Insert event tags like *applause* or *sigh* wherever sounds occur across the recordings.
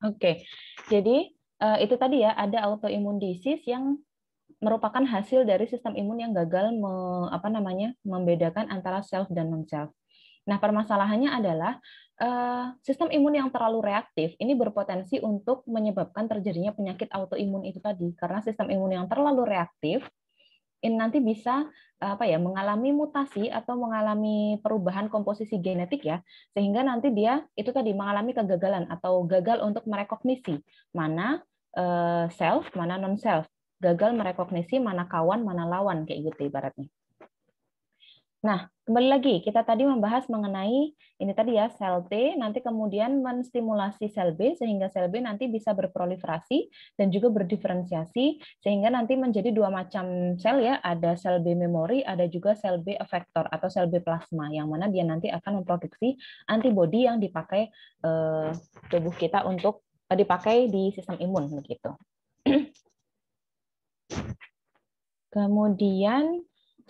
Oke, jadi eh, itu tadi ya ada autoimun disease yang merupakan hasil dari sistem imun yang gagal me, apa namanya membedakan antara self dan non self. Nah permasalahannya adalah eh, sistem imun yang terlalu reaktif ini berpotensi untuk menyebabkan terjadinya penyakit autoimun itu tadi karena sistem imun yang terlalu reaktif nanti bisa apa ya mengalami mutasi atau mengalami perubahan komposisi genetik ya sehingga nanti dia itu tadi mengalami kegagalan atau gagal untuk merekognisi mana eh, self mana non self gagal merekognisi mana kawan mana lawan kayak gitu ibaratnya Nah, kembali lagi kita tadi membahas mengenai ini tadi ya sel T nanti kemudian menstimulasi sel B sehingga sel B nanti bisa berproliferasi dan juga berdiferensiasi sehingga nanti menjadi dua macam sel ya, ada sel B memori, ada juga sel B efektor atau sel B plasma yang mana dia nanti akan memproduksi antibodi yang dipakai eh, tubuh kita untuk eh, dipakai di sistem imun begitu. *clears throat* Kemudian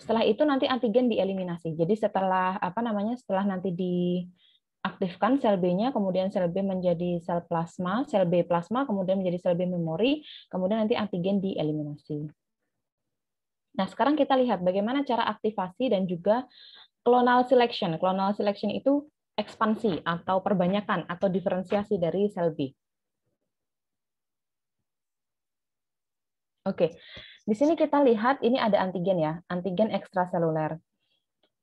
setelah itu nanti antigen dieliminasi. Jadi setelah apa namanya setelah nanti diaktifkan sel B-nya, kemudian sel B menjadi sel plasma, sel B plasma kemudian menjadi sel B memori, kemudian nanti antigen dieliminasi. Nah, sekarang kita lihat bagaimana cara aktivasi dan juga clonal selection. Clonal selection itu ekspansi atau perbanyakan atau diferensiasi dari sel B. Oke. Okay. Di sini kita lihat ini ada antigen ya, antigen ekstraseluler.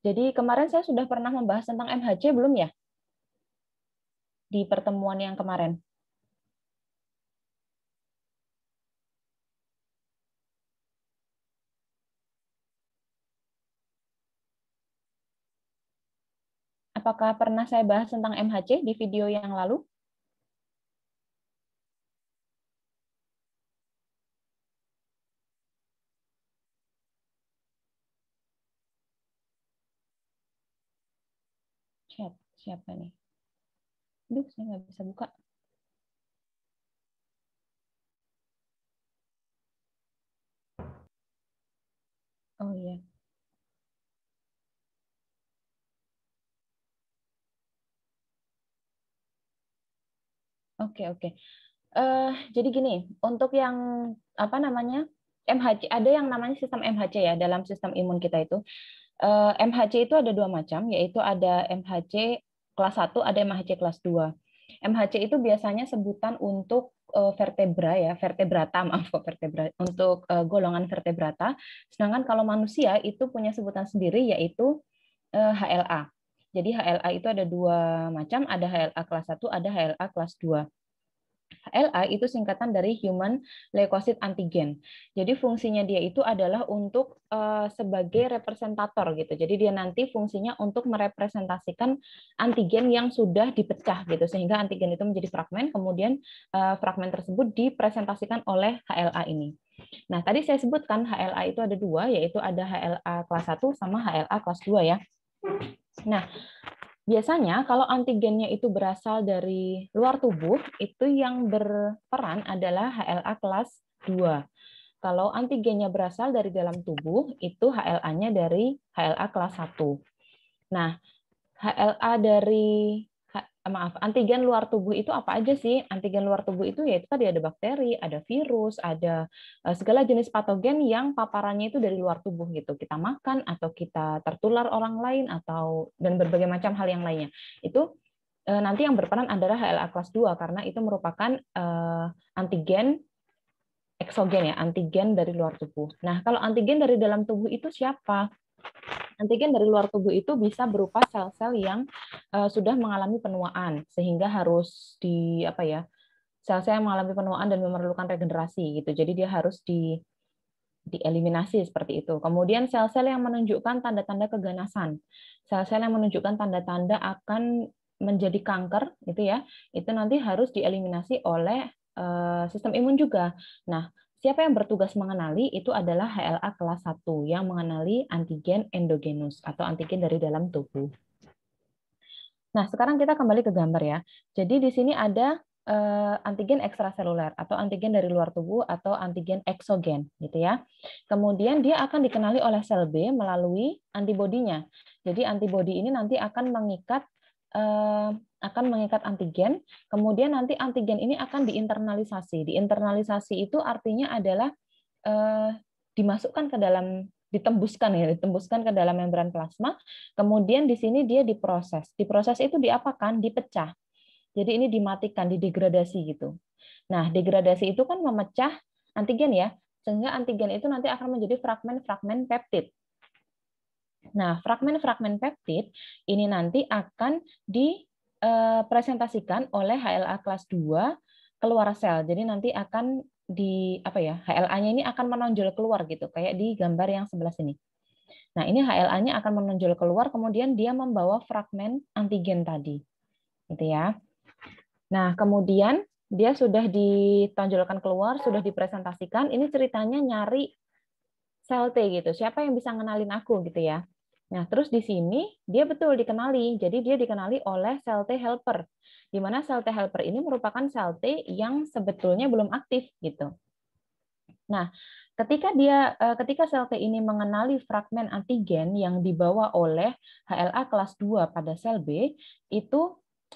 Jadi kemarin saya sudah pernah membahas tentang MHC belum ya? Di pertemuan yang kemarin. Apakah pernah saya bahas tentang MHC di video yang lalu? apa nih? Aduh, saya nggak bisa buka. Oh iya. Oke, oke. Uh, jadi gini, untuk yang apa namanya? MHC ada yang namanya sistem MHC ya dalam sistem imun kita itu. Eh, MHC itu ada dua macam, yaitu ada MHC kelas 1 ada MHC kelas 2. MHC itu biasanya sebutan untuk eh, vertebra ya, vertebrata *laughs* maaf kok vertebra untuk eh, golongan vertebrata. Sedangkan kalau manusia itu punya sebutan sendiri yaitu HLA. Eh, Jadi HLA itu ada dua macam, ada HLA kelas 1, ada HLA kelas 2. LA itu singkatan dari human leukosit antigen. Jadi fungsinya dia itu adalah untuk uh, sebagai representator gitu. Jadi dia nanti fungsinya untuk merepresentasikan antigen yang sudah dipecah gitu sehingga antigen itu menjadi fragmen kemudian uh, fragmen tersebut dipresentasikan oleh HLA ini. Nah, tadi saya sebutkan HLA itu ada dua, yaitu ada HLA kelas 1 sama HLA kelas 2 ya. Nah, Biasanya kalau antigennya itu berasal dari luar tubuh, itu yang berperan adalah HLA kelas 2. Kalau antigennya berasal dari dalam tubuh, itu HLA-nya dari HLA kelas 1. Nah, HLA dari Eh, maaf, antigen luar tubuh itu apa aja sih? Antigen luar tubuh itu yaitu tadi ada bakteri, ada virus, ada eh, segala jenis patogen yang paparannya itu dari luar tubuh gitu. Kita makan atau kita tertular orang lain atau dan berbagai macam hal yang lainnya. Itu eh, nanti yang berperan adalah HLA kelas 2 karena itu merupakan antigen eksogen ya, antigen dari luar tubuh. Nah, kalau antigen dari dalam tubuh itu siapa? Antigen dari luar tubuh itu bisa berupa sel-sel yang uh, sudah mengalami penuaan sehingga harus di apa ya? Sel-sel yang mengalami penuaan dan memerlukan regenerasi gitu. Jadi dia harus di dieliminasi seperti itu. Kemudian sel-sel yang menunjukkan tanda-tanda keganasan. Sel-sel yang menunjukkan tanda-tanda akan menjadi kanker itu ya. Itu nanti harus dieliminasi oleh eh, sistem imun juga. Nah, Siapa yang bertugas mengenali itu adalah HLA kelas 1 yang mengenali antigen endogenus atau antigen dari dalam tubuh. Nah, sekarang kita kembali ke gambar ya. Jadi di sini ada eh, antigen ekstraseluler atau antigen dari luar tubuh atau antigen eksogen gitu ya. Kemudian dia akan dikenali oleh sel B melalui antibodinya. Jadi antibodi ini nanti akan mengikat eh, akan mengikat antigen, kemudian nanti antigen ini akan diinternalisasi. Diinternalisasi itu artinya adalah eh, dimasukkan ke dalam ditembuskan ya, ditembuskan ke dalam membran plasma. Kemudian di sini dia diproses. Diproses itu diapakan? Dipecah. Jadi ini dimatikan, didegradasi gitu. Nah, degradasi itu kan memecah antigen ya, sehingga antigen itu nanti akan menjadi fragmen-fragmen peptid. Nah, fragmen-fragmen peptid ini nanti akan di dipresentasikan eh, oleh HLA kelas 2 keluar sel. Jadi nanti akan di apa ya HLA-nya ini akan menonjol keluar gitu kayak di gambar yang sebelah sini. Nah ini HLA-nya akan menonjol keluar kemudian dia membawa fragmen antigen tadi, gitu ya. Nah kemudian dia sudah ditonjolkan keluar, sudah dipresentasikan. Ini ceritanya nyari sel T gitu. Siapa yang bisa ngenalin aku gitu ya? Nah, terus di sini dia betul dikenali. Jadi dia dikenali oleh sel T helper. Di mana sel T helper ini merupakan sel T yang sebetulnya belum aktif gitu. Nah, ketika dia eh, ketika sel T ini mengenali fragmen antigen yang dibawa oleh HLA kelas 2 pada sel B, itu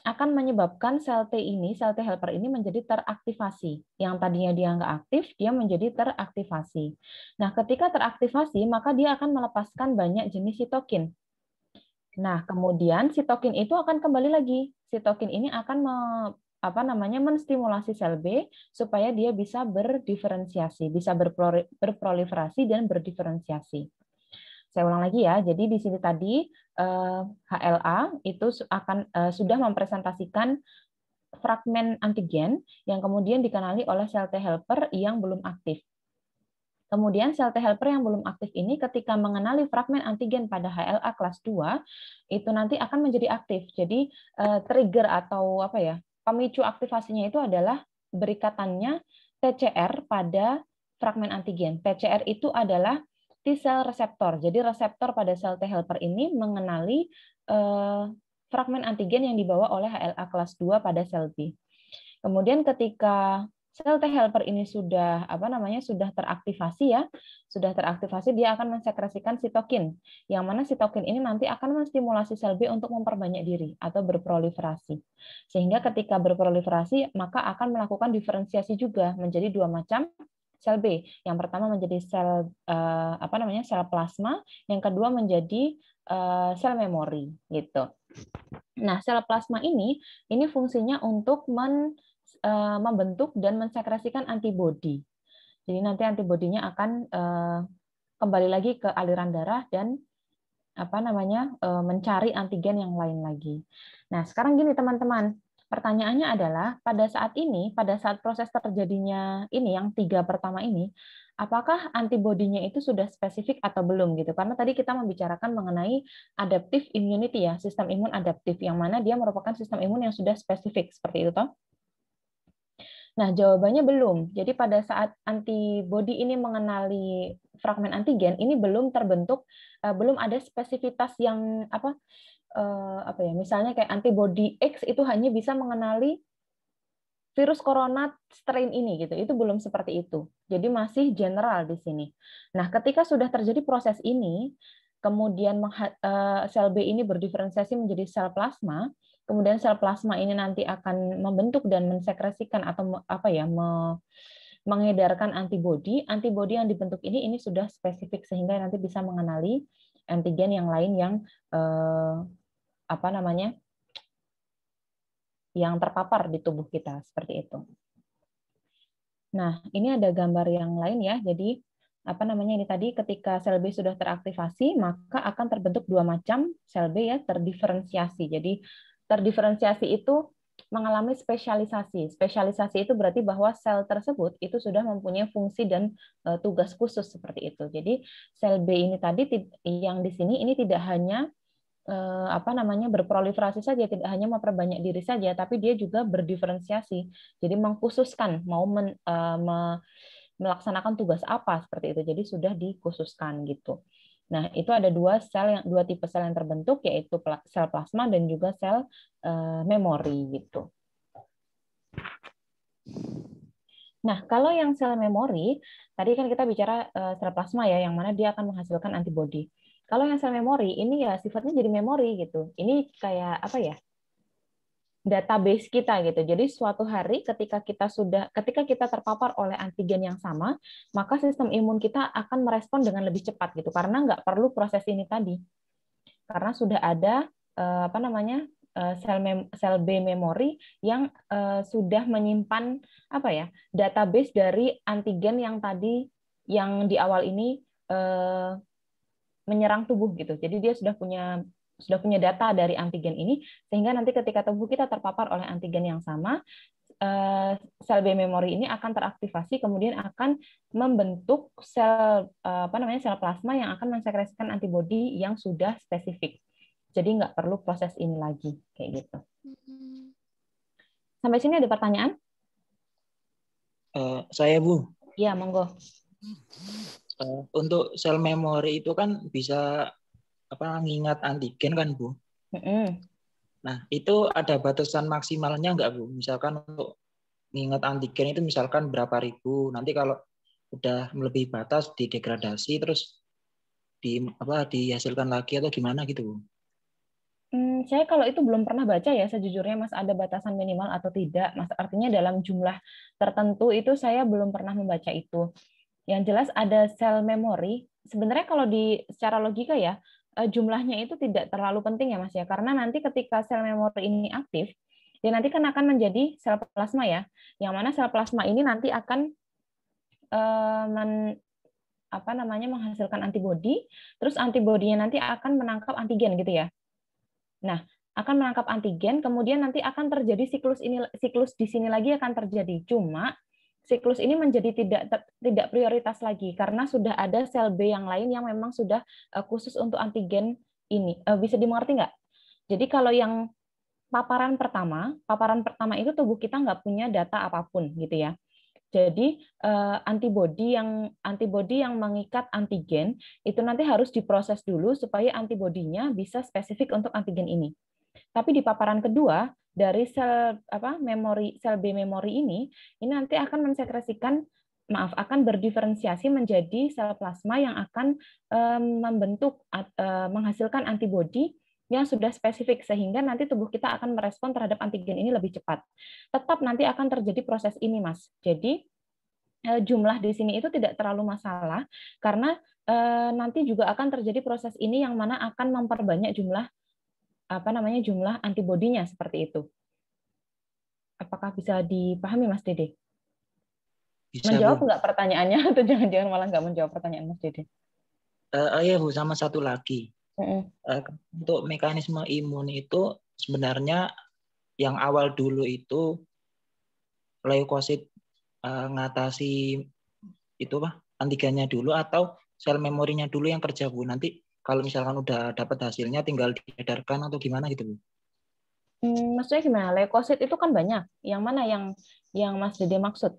akan menyebabkan sel T ini, sel T helper ini menjadi teraktivasi. Yang tadinya dia nggak aktif, dia menjadi teraktivasi. Nah, ketika teraktivasi, maka dia akan melepaskan banyak jenis sitokin. Nah, kemudian sitokin itu akan kembali lagi. Sitokin ini akan me, apa namanya menstimulasi sel B supaya dia bisa berdiferensiasi, bisa berproliferasi dan berdiferensiasi. Saya ulang lagi ya. Jadi di sini tadi HLA eh, itu akan eh, sudah mempresentasikan fragmen antigen yang kemudian dikenali oleh sel T helper yang belum aktif. Kemudian sel T helper yang belum aktif ini ketika mengenali fragmen antigen pada HLA kelas 2 itu nanti akan menjadi aktif. Jadi eh, trigger atau apa ya? pemicu aktivasinya itu adalah berikatannya TCR pada fragmen antigen. TCR itu adalah T cell reseptor. Jadi reseptor pada sel T helper ini mengenali eh, fragmen antigen yang dibawa oleh HLA kelas 2 pada sel T. Kemudian ketika sel T helper ini sudah apa namanya sudah teraktivasi ya, sudah teraktivasi dia akan mensekresikan sitokin. Yang mana sitokin ini nanti akan menstimulasi sel B untuk memperbanyak diri atau berproliferasi. Sehingga ketika berproliferasi maka akan melakukan diferensiasi juga menjadi dua macam sel B. Yang pertama menjadi sel uh, apa namanya? sel plasma, yang kedua menjadi uh, sel memori gitu. Nah, sel plasma ini ini fungsinya untuk men, uh, membentuk dan mensekresikan antibodi. Jadi nanti antibodinya akan uh, kembali lagi ke aliran darah dan apa namanya mencari antigen yang lain lagi. Nah sekarang gini teman-teman, pertanyaannya adalah pada saat ini, pada saat proses terjadinya ini yang tiga pertama ini, apakah antibodinya itu sudah spesifik atau belum gitu? Karena tadi kita membicarakan mengenai adaptive immunity ya, sistem imun adaptif yang mana dia merupakan sistem imun yang sudah spesifik seperti itu toh? Nah, jawabannya belum. Jadi pada saat antibodi ini mengenali fragmen antigen, ini belum terbentuk, eh, belum ada spesifitas yang apa eh, apa ya? Misalnya kayak antibodi X itu hanya bisa mengenali virus corona strain ini gitu. Itu belum seperti itu. Jadi masih general di sini. Nah, ketika sudah terjadi proses ini, kemudian eh, sel B ini berdiferensiasi menjadi sel plasma, kemudian sel plasma ini nanti akan membentuk dan mensekresikan atau apa ya me, mengedarkan antibodi. Antibodi yang dibentuk ini ini sudah spesifik sehingga nanti bisa mengenali antigen yang lain yang eh, apa namanya yang terpapar di tubuh kita seperti itu. Nah, ini ada gambar yang lain ya. Jadi apa namanya ini tadi ketika sel B sudah teraktivasi maka akan terbentuk dua macam sel B ya terdiferensiasi. Jadi terdiferensiasi itu mengalami spesialisasi. Spesialisasi itu berarti bahwa sel tersebut itu sudah mempunyai fungsi dan eh, tugas khusus seperti itu. Jadi sel B ini tadi yang di sini ini tidak hanya eh, apa namanya berproliferasi saja, tidak hanya memperbanyak diri saja, tapi dia juga berdiferensiasi. Jadi mengkhususkan mau men, eh, me, melaksanakan tugas apa seperti itu. Jadi sudah dikhususkan gitu. Nah, itu ada dua sel yang dua tipe sel yang terbentuk yaitu sel plasma dan juga sel uh, memori gitu. Nah, kalau yang sel memori, tadi kan kita bicara uh, sel plasma ya yang mana dia akan menghasilkan antibodi. Kalau yang sel memori ini ya sifatnya jadi memori gitu. Ini kayak apa ya? database kita gitu. Jadi suatu hari ketika kita sudah ketika kita terpapar oleh antigen yang sama, maka sistem imun kita akan merespon dengan lebih cepat gitu karena nggak perlu proses ini tadi. Karena sudah ada eh, apa namanya eh, sel mem sel B memori yang eh, sudah menyimpan apa ya database dari antigen yang tadi yang di awal ini menyerang tubuh gitu. Jadi dia sudah punya sudah punya data dari antigen ini sehingga nanti ketika tubuh kita terpapar oleh antigen yang sama eh, sel B memori ini akan teraktivasi kemudian akan membentuk sel eh, apa namanya sel plasma yang akan mensekresikan antibodi yang sudah spesifik. Jadi nggak perlu proses ini lagi kayak gitu. Sampai sini ada pertanyaan? Uh, saya Bu. ya monggo. Uh, untuk sel memori itu kan bisa apa ngingat antigen kan bu mm -hmm. nah itu ada batasan maksimalnya nggak bu misalkan untuk ngingat antigen itu misalkan berapa ribu nanti kalau udah melebihi batas di degradasi terus di apa dihasilkan lagi atau gimana gitu bu Hmm, saya kalau itu belum pernah baca ya sejujurnya Mas ada batasan minimal atau tidak. Mas artinya dalam jumlah tertentu itu saya belum pernah membaca itu. Yang jelas ada sel memori. Sebenarnya kalau di secara logika ya, Eh, jumlahnya itu tidak terlalu penting ya Mas ya, karena nanti ketika sel memori ini aktif, dia nanti kan akan menjadi sel plasma ya, yang mana sel plasma ini nanti akan eh, men, apa namanya menghasilkan antibodi, terus antibodinya nanti akan menangkap antigen gitu ya. Nah, akan menangkap antigen, kemudian nanti akan terjadi siklus ini siklus di sini lagi akan terjadi. Cuma siklus ini menjadi tidak tidak prioritas lagi karena sudah ada sel B yang lain yang memang sudah eh, khusus untuk antigen ini. Eh, bisa dimengerti nggak? Jadi kalau yang paparan pertama, paparan pertama itu tubuh kita nggak punya data apapun gitu ya. Jadi eh, antibodi yang antibodi yang mengikat antigen itu nanti harus diproses dulu supaya antibodinya bisa spesifik untuk antigen ini. Tapi di paparan kedua, dari sel apa memori sel B memori ini ini nanti akan mensekresikan maaf akan berdiferensiasi menjadi sel plasma yang akan um, membentuk uh, menghasilkan antibodi yang sudah spesifik sehingga nanti tubuh kita akan merespon terhadap antigen ini lebih cepat. Tetap nanti akan terjadi proses ini, Mas. Jadi e, jumlah di sini itu tidak terlalu masalah karena e, nanti juga akan terjadi proses ini yang mana akan memperbanyak jumlah apa namanya jumlah antibodinya seperti itu. Apakah bisa dipahami Mas Dede? Bisa, menjawab Bu. nggak pertanyaannya *laughs* atau jangan-jangan malah nggak menjawab pertanyaan Mas Dede? Uh, iya Bu, sama satu lagi. Uh-uh. Uh, untuk mekanisme imun itu sebenarnya yang awal dulu itu leukosit uh, ngatasi itu apa antigennya dulu atau sel memorinya dulu yang kerja Bu. Nanti kalau misalkan udah dapat hasilnya tinggal diedarkan atau gimana gitu Bu? Hmm, maksudnya gimana? Leukosit itu kan banyak. Yang mana yang yang Mas Dede maksud?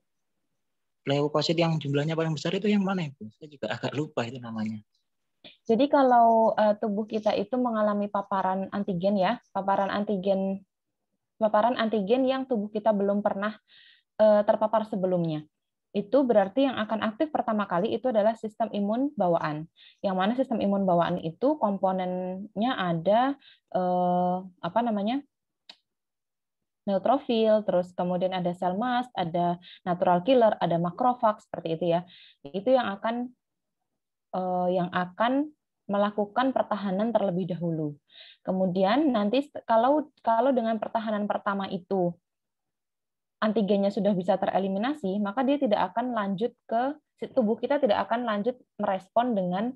Leukosit yang jumlahnya paling besar itu yang mana ya Bu? Saya juga agak lupa itu namanya. Jadi kalau uh, tubuh kita itu mengalami paparan antigen ya, paparan antigen paparan antigen yang tubuh kita belum pernah uh, terpapar sebelumnya itu berarti yang akan aktif pertama kali itu adalah sistem imun bawaan. Yang mana sistem imun bawaan itu komponennya ada eh, apa namanya? neutrofil, terus kemudian ada sel mast, ada natural killer, ada makrofag seperti itu ya. Itu yang akan eh, yang akan melakukan pertahanan terlebih dahulu. Kemudian nanti kalau kalau dengan pertahanan pertama itu antigennya sudah bisa tereliminasi, maka dia tidak akan lanjut ke tubuh kita tidak akan lanjut merespon dengan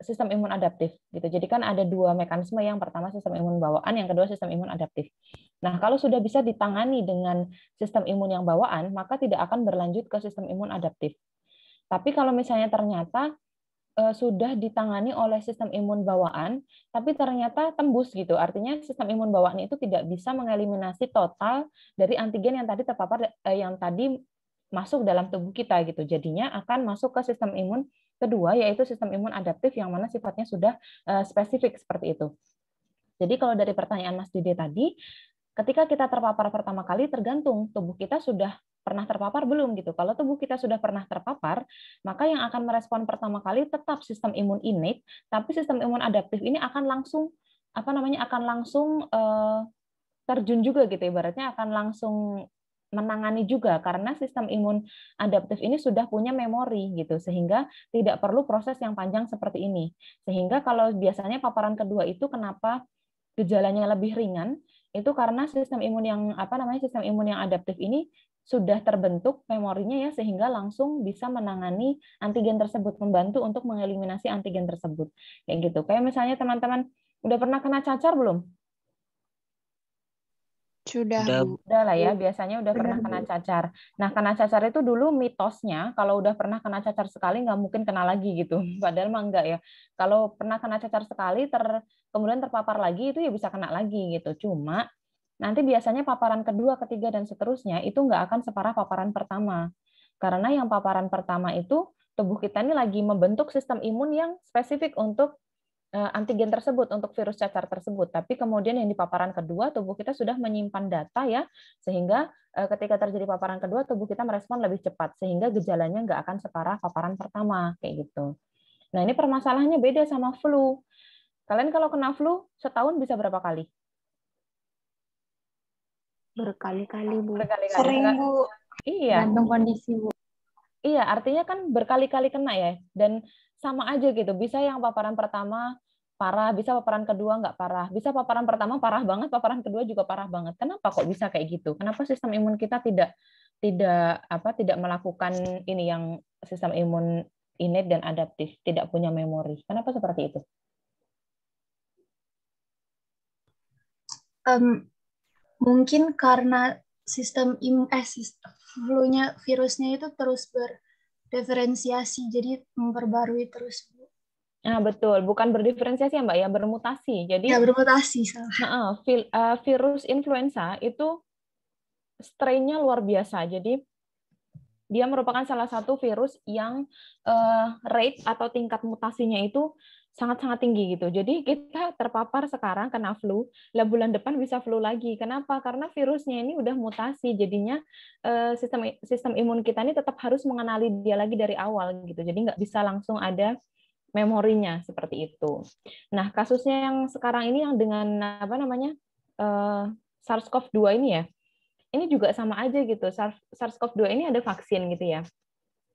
sistem imun adaptif gitu. Jadi kan ada dua mekanisme yang pertama sistem imun bawaan, yang kedua sistem imun adaptif. Nah, kalau sudah bisa ditangani dengan sistem imun yang bawaan, maka tidak akan berlanjut ke sistem imun adaptif. Tapi kalau misalnya ternyata Eh, sudah ditangani oleh sistem imun bawaan, tapi ternyata tembus gitu. Artinya sistem imun bawaan itu tidak bisa mengeliminasi total dari antigen yang tadi terpapar eh, yang tadi masuk dalam tubuh kita gitu. Jadinya akan masuk ke sistem imun kedua yaitu sistem imun adaptif yang mana sifatnya sudah eh, spesifik seperti itu. Jadi kalau dari pertanyaan Mas Dede tadi, ketika kita terpapar pertama kali tergantung tubuh kita sudah pernah terpapar belum gitu. Kalau tubuh kita sudah pernah terpapar, maka yang akan merespon pertama kali tetap sistem imun innate, tapi sistem imun adaptif ini akan langsung apa namanya akan langsung uh, terjun juga gitu ibaratnya akan langsung menangani juga karena sistem imun adaptif ini sudah punya memori gitu sehingga tidak perlu proses yang panjang seperti ini. Sehingga kalau biasanya paparan kedua itu kenapa gejalanya lebih ringan itu karena sistem imun yang apa namanya sistem imun yang adaptif ini sudah terbentuk memorinya ya sehingga langsung bisa menangani antigen tersebut membantu untuk mengeliminasi antigen tersebut kayak gitu kayak misalnya teman-teman udah pernah kena cacar belum sudah, sudah lah ya. Iya. Biasanya udah, udah pernah kena cacar. Nah, kena cacar itu dulu mitosnya, kalau udah pernah kena cacar sekali nggak mungkin kena lagi gitu. *laughs* Padahal mah enggak ya. Kalau pernah kena cacar sekali, ter kemudian terpapar lagi itu ya bisa kena lagi gitu. Cuma nanti biasanya paparan kedua, ketiga dan seterusnya itu nggak akan separah paparan pertama. Karena yang paparan pertama itu tubuh kita ini lagi membentuk sistem imun yang spesifik untuk Eh, antigen tersebut untuk virus cacar tersebut. Tapi kemudian yang di paparan kedua tubuh kita sudah menyimpan data ya sehingga eh, ketika terjadi paparan kedua tubuh kita merespon lebih cepat sehingga gejalanya nggak akan separah paparan pertama kayak gitu. Nah ini permasalahannya beda sama flu. Kalian kalau kena flu setahun bisa berapa kali? Berkali-kali bu. Berkali -kali. Sering bu. Iya. Gantung kondisi bu. Iya, artinya kan berkali-kali kena ya. Dan sama aja gitu. Bisa yang paparan pertama parah, bisa paparan kedua nggak parah. Bisa paparan pertama parah banget, paparan kedua juga parah banget. Kenapa kok bisa kayak gitu? Kenapa sistem imun kita tidak tidak apa tidak melakukan ini yang sistem imun innate dan adaptif, tidak punya memori. Kenapa seperti itu? Um, mungkin karena sistem im eh flu-nya virusnya itu terus berdiferensiasi jadi memperbarui terus Bu. Nah, betul, bukan berdiferensiasi ya, Mbak ya, bermutasi. Jadi Ya, bermutasi. vi uh, eh, virus influenza itu strain-nya luar biasa. Jadi dia merupakan salah satu virus yang uh, rate atau tingkat mutasinya itu sangat-sangat tinggi gitu. Jadi kita terpapar sekarang kena flu, lah bulan depan bisa flu lagi. Kenapa? Karena virusnya ini udah mutasi, jadinya eh, sistem sistem imun kita ini tetap harus mengenali dia lagi dari awal gitu. Jadi nggak bisa langsung ada memorinya seperti itu. Nah kasusnya yang sekarang ini yang dengan apa namanya eh, SARS-CoV-2 ini ya, ini juga sama aja gitu. SARS-CoV-2 ini ada vaksin gitu ya.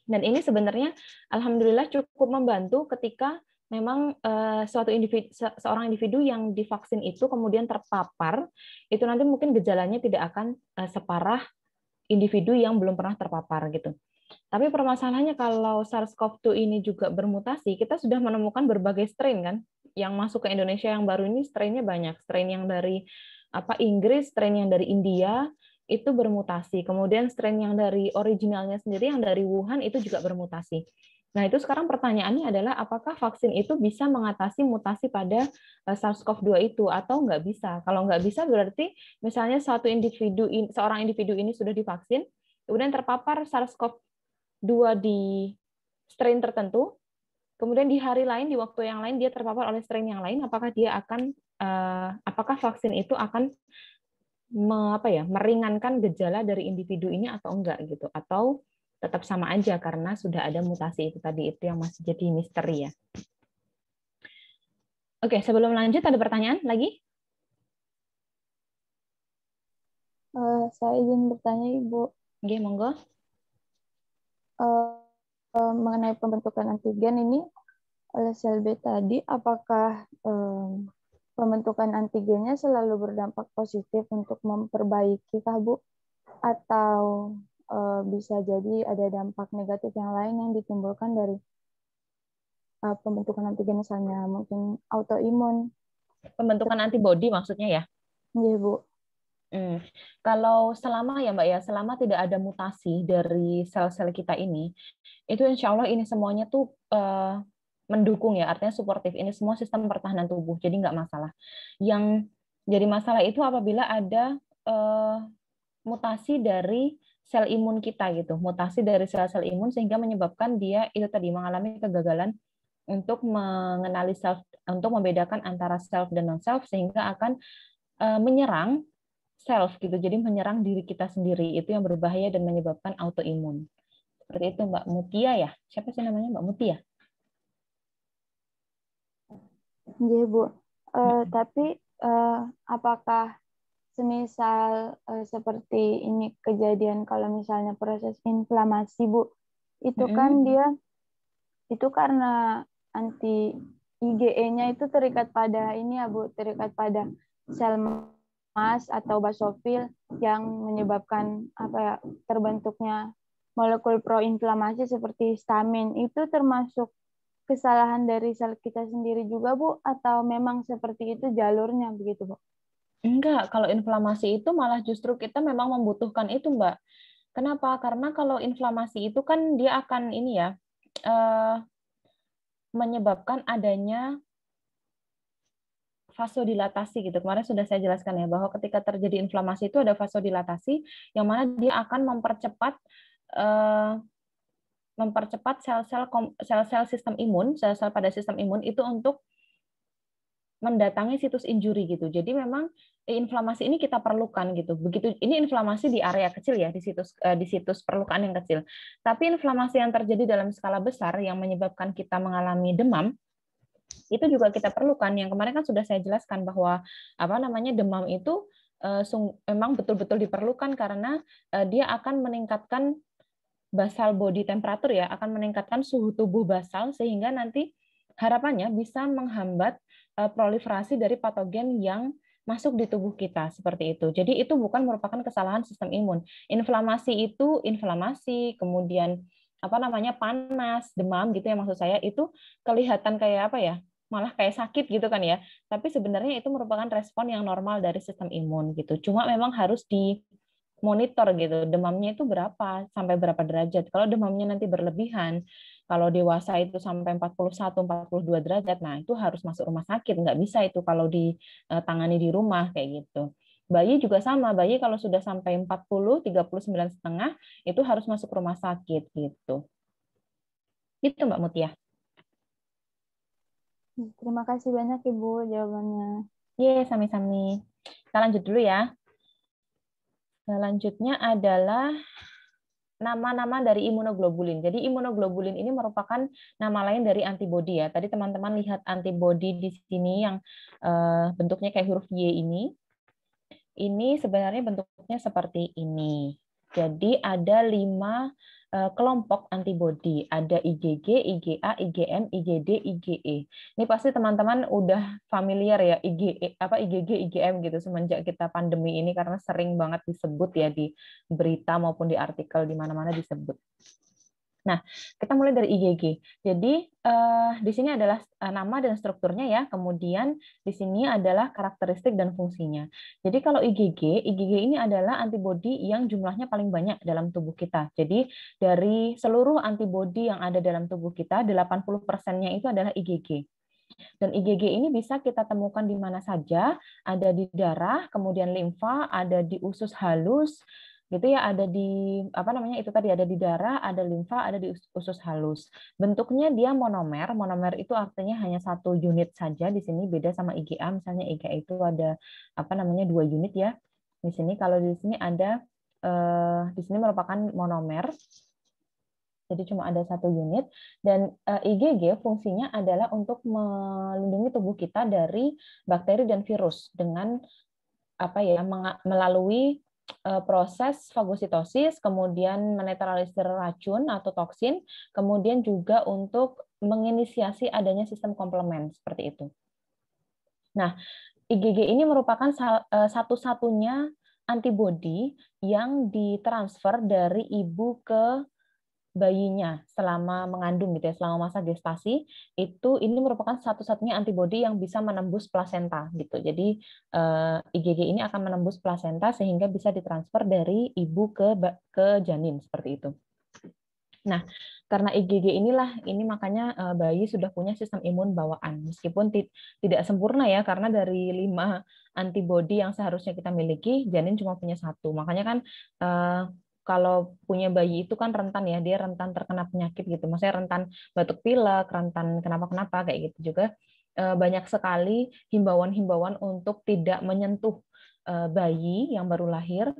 Dan ini sebenarnya alhamdulillah cukup membantu ketika memang uh, suatu individu se seorang individu yang divaksin itu kemudian terpapar itu nanti mungkin gejalanya tidak akan uh, separah individu yang belum pernah terpapar gitu. Tapi permasalahannya kalau SARS-CoV-2 ini juga bermutasi, kita sudah menemukan berbagai strain kan yang masuk ke Indonesia yang baru ini strainnya banyak, strain yang dari apa Inggris, strain yang dari India itu bermutasi. Kemudian strain yang dari originalnya sendiri yang dari Wuhan itu juga bermutasi. Nah, itu sekarang pertanyaannya adalah apakah vaksin itu bisa mengatasi mutasi pada eh, SARS-CoV-2 itu atau nggak bisa? Kalau nggak bisa berarti misalnya satu individu seorang individu ini sudah divaksin, kemudian terpapar SARS-CoV-2 di strain tertentu, kemudian di hari lain di waktu yang lain dia terpapar oleh strain yang lain, apakah dia akan eh, apakah vaksin itu akan me, apa ya meringankan gejala dari individu ini atau enggak gitu atau tetap sama aja karena sudah ada mutasi itu tadi itu yang masih jadi misteri ya. Oke, sebelum lanjut ada pertanyaan lagi? Uh, saya ingin bertanya Ibu. Oke, monggo. Uh, uh, mengenai pembentukan antigen ini oleh sel B tadi, apakah um, pembentukan antigennya selalu berdampak positif untuk memperbaiki kah Bu? Atau Eh, bisa jadi ada dampak negatif yang lain yang ditimbulkan dari uh, pembentukan antigen misalnya mungkin autoimun pembentukan antibodi maksudnya ya iya bu Hmm. Kalau selama ya Mbak ya, selama tidak ada mutasi dari sel-sel kita ini, itu insya Allah ini semuanya tuh uh, mendukung ya, artinya suportif. Ini semua sistem pertahanan tubuh, jadi nggak masalah. Yang jadi masalah itu apabila ada uh, mutasi dari sel imun kita gitu, mutasi dari sel-sel imun sehingga menyebabkan dia itu tadi mengalami kegagalan untuk mengenali self untuk membedakan antara self dan non self sehingga akan uh, menyerang self gitu. Jadi menyerang diri kita sendiri itu yang berbahaya dan menyebabkan autoimun. Seperti itu Mbak Mutia ya. Siapa sih namanya Mbak Mutia? Iya Bu. Uh, Tapi uh, apakah semisal uh, seperti ini kejadian kalau misalnya proses inflamasi Bu itu mm -hmm. kan dia itu karena anti IgE-nya itu terikat pada ini ya Bu terikat pada sel mas atau basofil yang menyebabkan apa ya, terbentuknya molekul proinflamasi seperti histamin itu termasuk kesalahan dari sel kita sendiri juga Bu atau memang seperti itu jalurnya begitu Bu? Enggak, kalau inflamasi itu malah justru kita memang membutuhkan itu, Mbak. Kenapa? Karena kalau inflamasi itu kan dia akan ini ya, eh, menyebabkan adanya vasodilatasi gitu. Kemarin sudah saya jelaskan ya bahwa ketika terjadi inflamasi itu ada vasodilatasi yang mana dia akan mempercepat eh, mempercepat sel-sel sel-sel sistem imun, sel-sel pada sistem imun itu untuk mendatangi situs injury gitu. Jadi memang eh, inflamasi ini kita perlukan gitu. Begitu ini inflamasi di area kecil ya di situs eh, di situs perlukan yang kecil. Tapi inflamasi yang terjadi dalam skala besar yang menyebabkan kita mengalami demam itu juga kita perlukan. Yang kemarin kan sudah saya jelaskan bahwa apa namanya demam itu eh, memang betul-betul diperlukan karena dia akan meningkatkan basal body temperature ya, akan meningkatkan suhu tubuh basal sehingga nanti harapannya bisa menghambat eh, proliferasi dari patogen yang masuk di tubuh kita seperti itu. Jadi itu bukan merupakan kesalahan sistem imun. Inflamasi itu inflamasi, kemudian apa namanya panas, demam gitu ya maksud saya itu kelihatan kayak apa ya? malah kayak sakit gitu kan ya. Tapi sebenarnya itu merupakan respon yang normal dari sistem imun gitu. Cuma memang harus di monitor gitu demamnya itu berapa sampai berapa derajat kalau demamnya nanti berlebihan kalau dewasa itu sampai 41-42 derajat, nah itu harus masuk rumah sakit. Nggak bisa itu kalau ditangani eh, di rumah, kayak gitu. Bayi juga sama, bayi kalau sudah sampai 40, 39 setengah, itu harus masuk rumah sakit, gitu. Itu Mbak Mutia. Terima kasih banyak Ibu jawabannya. Iya, yeah, sami-sami. Kita lanjut dulu ya. Selanjutnya adalah nama-nama dari imunoglobulin. Jadi imunoglobulin ini merupakan nama lain dari antibodi ya. Tadi teman-teman lihat antibodi di sini yang uh, bentuknya kayak huruf Y ini. Ini sebenarnya bentuknya seperti ini. Jadi ada lima Eh, kelompok antibodi. Ada IgG, IgA, IgM, IgD, IgE. Ini pasti teman-teman udah familiar ya IgE apa IgG, IgM gitu semenjak kita pandemi ini karena sering banget disebut ya di berita maupun di artikel di mana-mana disebut. Nah, kita mulai dari IgG. Jadi eh, di sini adalah eh, nama dan strukturnya ya. Kemudian di sini adalah karakteristik dan fungsinya. Jadi kalau IgG, IgG ini adalah antibodi yang jumlahnya paling banyak dalam tubuh kita. Jadi dari seluruh antibodi yang ada dalam tubuh kita, 80%-nya itu adalah IgG. Dan IgG ini bisa kita temukan di mana saja, ada di darah, kemudian limfa, ada di usus halus, gitu ya ada di apa namanya itu tadi ada di darah, ada limfa, ada di usus halus. Bentuknya dia monomer. Monomer itu artinya hanya satu unit saja di sini beda sama IgA misalnya IgA itu ada apa namanya dua unit ya. Di sini kalau di sini ada eh, di sini merupakan monomer. Jadi cuma ada satu unit dan eh, IgG fungsinya adalah untuk melindungi tubuh kita dari bakteri dan virus dengan apa ya melalui Eh, proses fagositosis, kemudian menetralisir racun atau toksin, kemudian juga untuk menginisiasi adanya sistem komplement seperti itu. Nah, IgG ini merupakan eh, satu-satunya antibodi yang ditransfer dari ibu ke bayinya selama mengandung gitu ya, selama masa gestasi itu ini merupakan satu-satunya antibodi yang bisa menembus plasenta gitu. Jadi uh, eh, IgG ini akan menembus plasenta sehingga bisa ditransfer dari ibu ke ke janin seperti itu. Nah, karena IgG inilah ini makanya eh, bayi sudah punya sistem imun bawaan meskipun tidak sempurna ya karena dari lima antibodi yang seharusnya kita miliki janin cuma punya satu. Makanya kan uh, kalau punya bayi itu kan rentan ya, dia rentan terkena penyakit gitu. Maksudnya rentan batuk pilek, rentan kenapa-kenapa kayak gitu juga. Eh, banyak sekali himbauan-himbauan untuk tidak menyentuh eh, bayi yang baru lahir.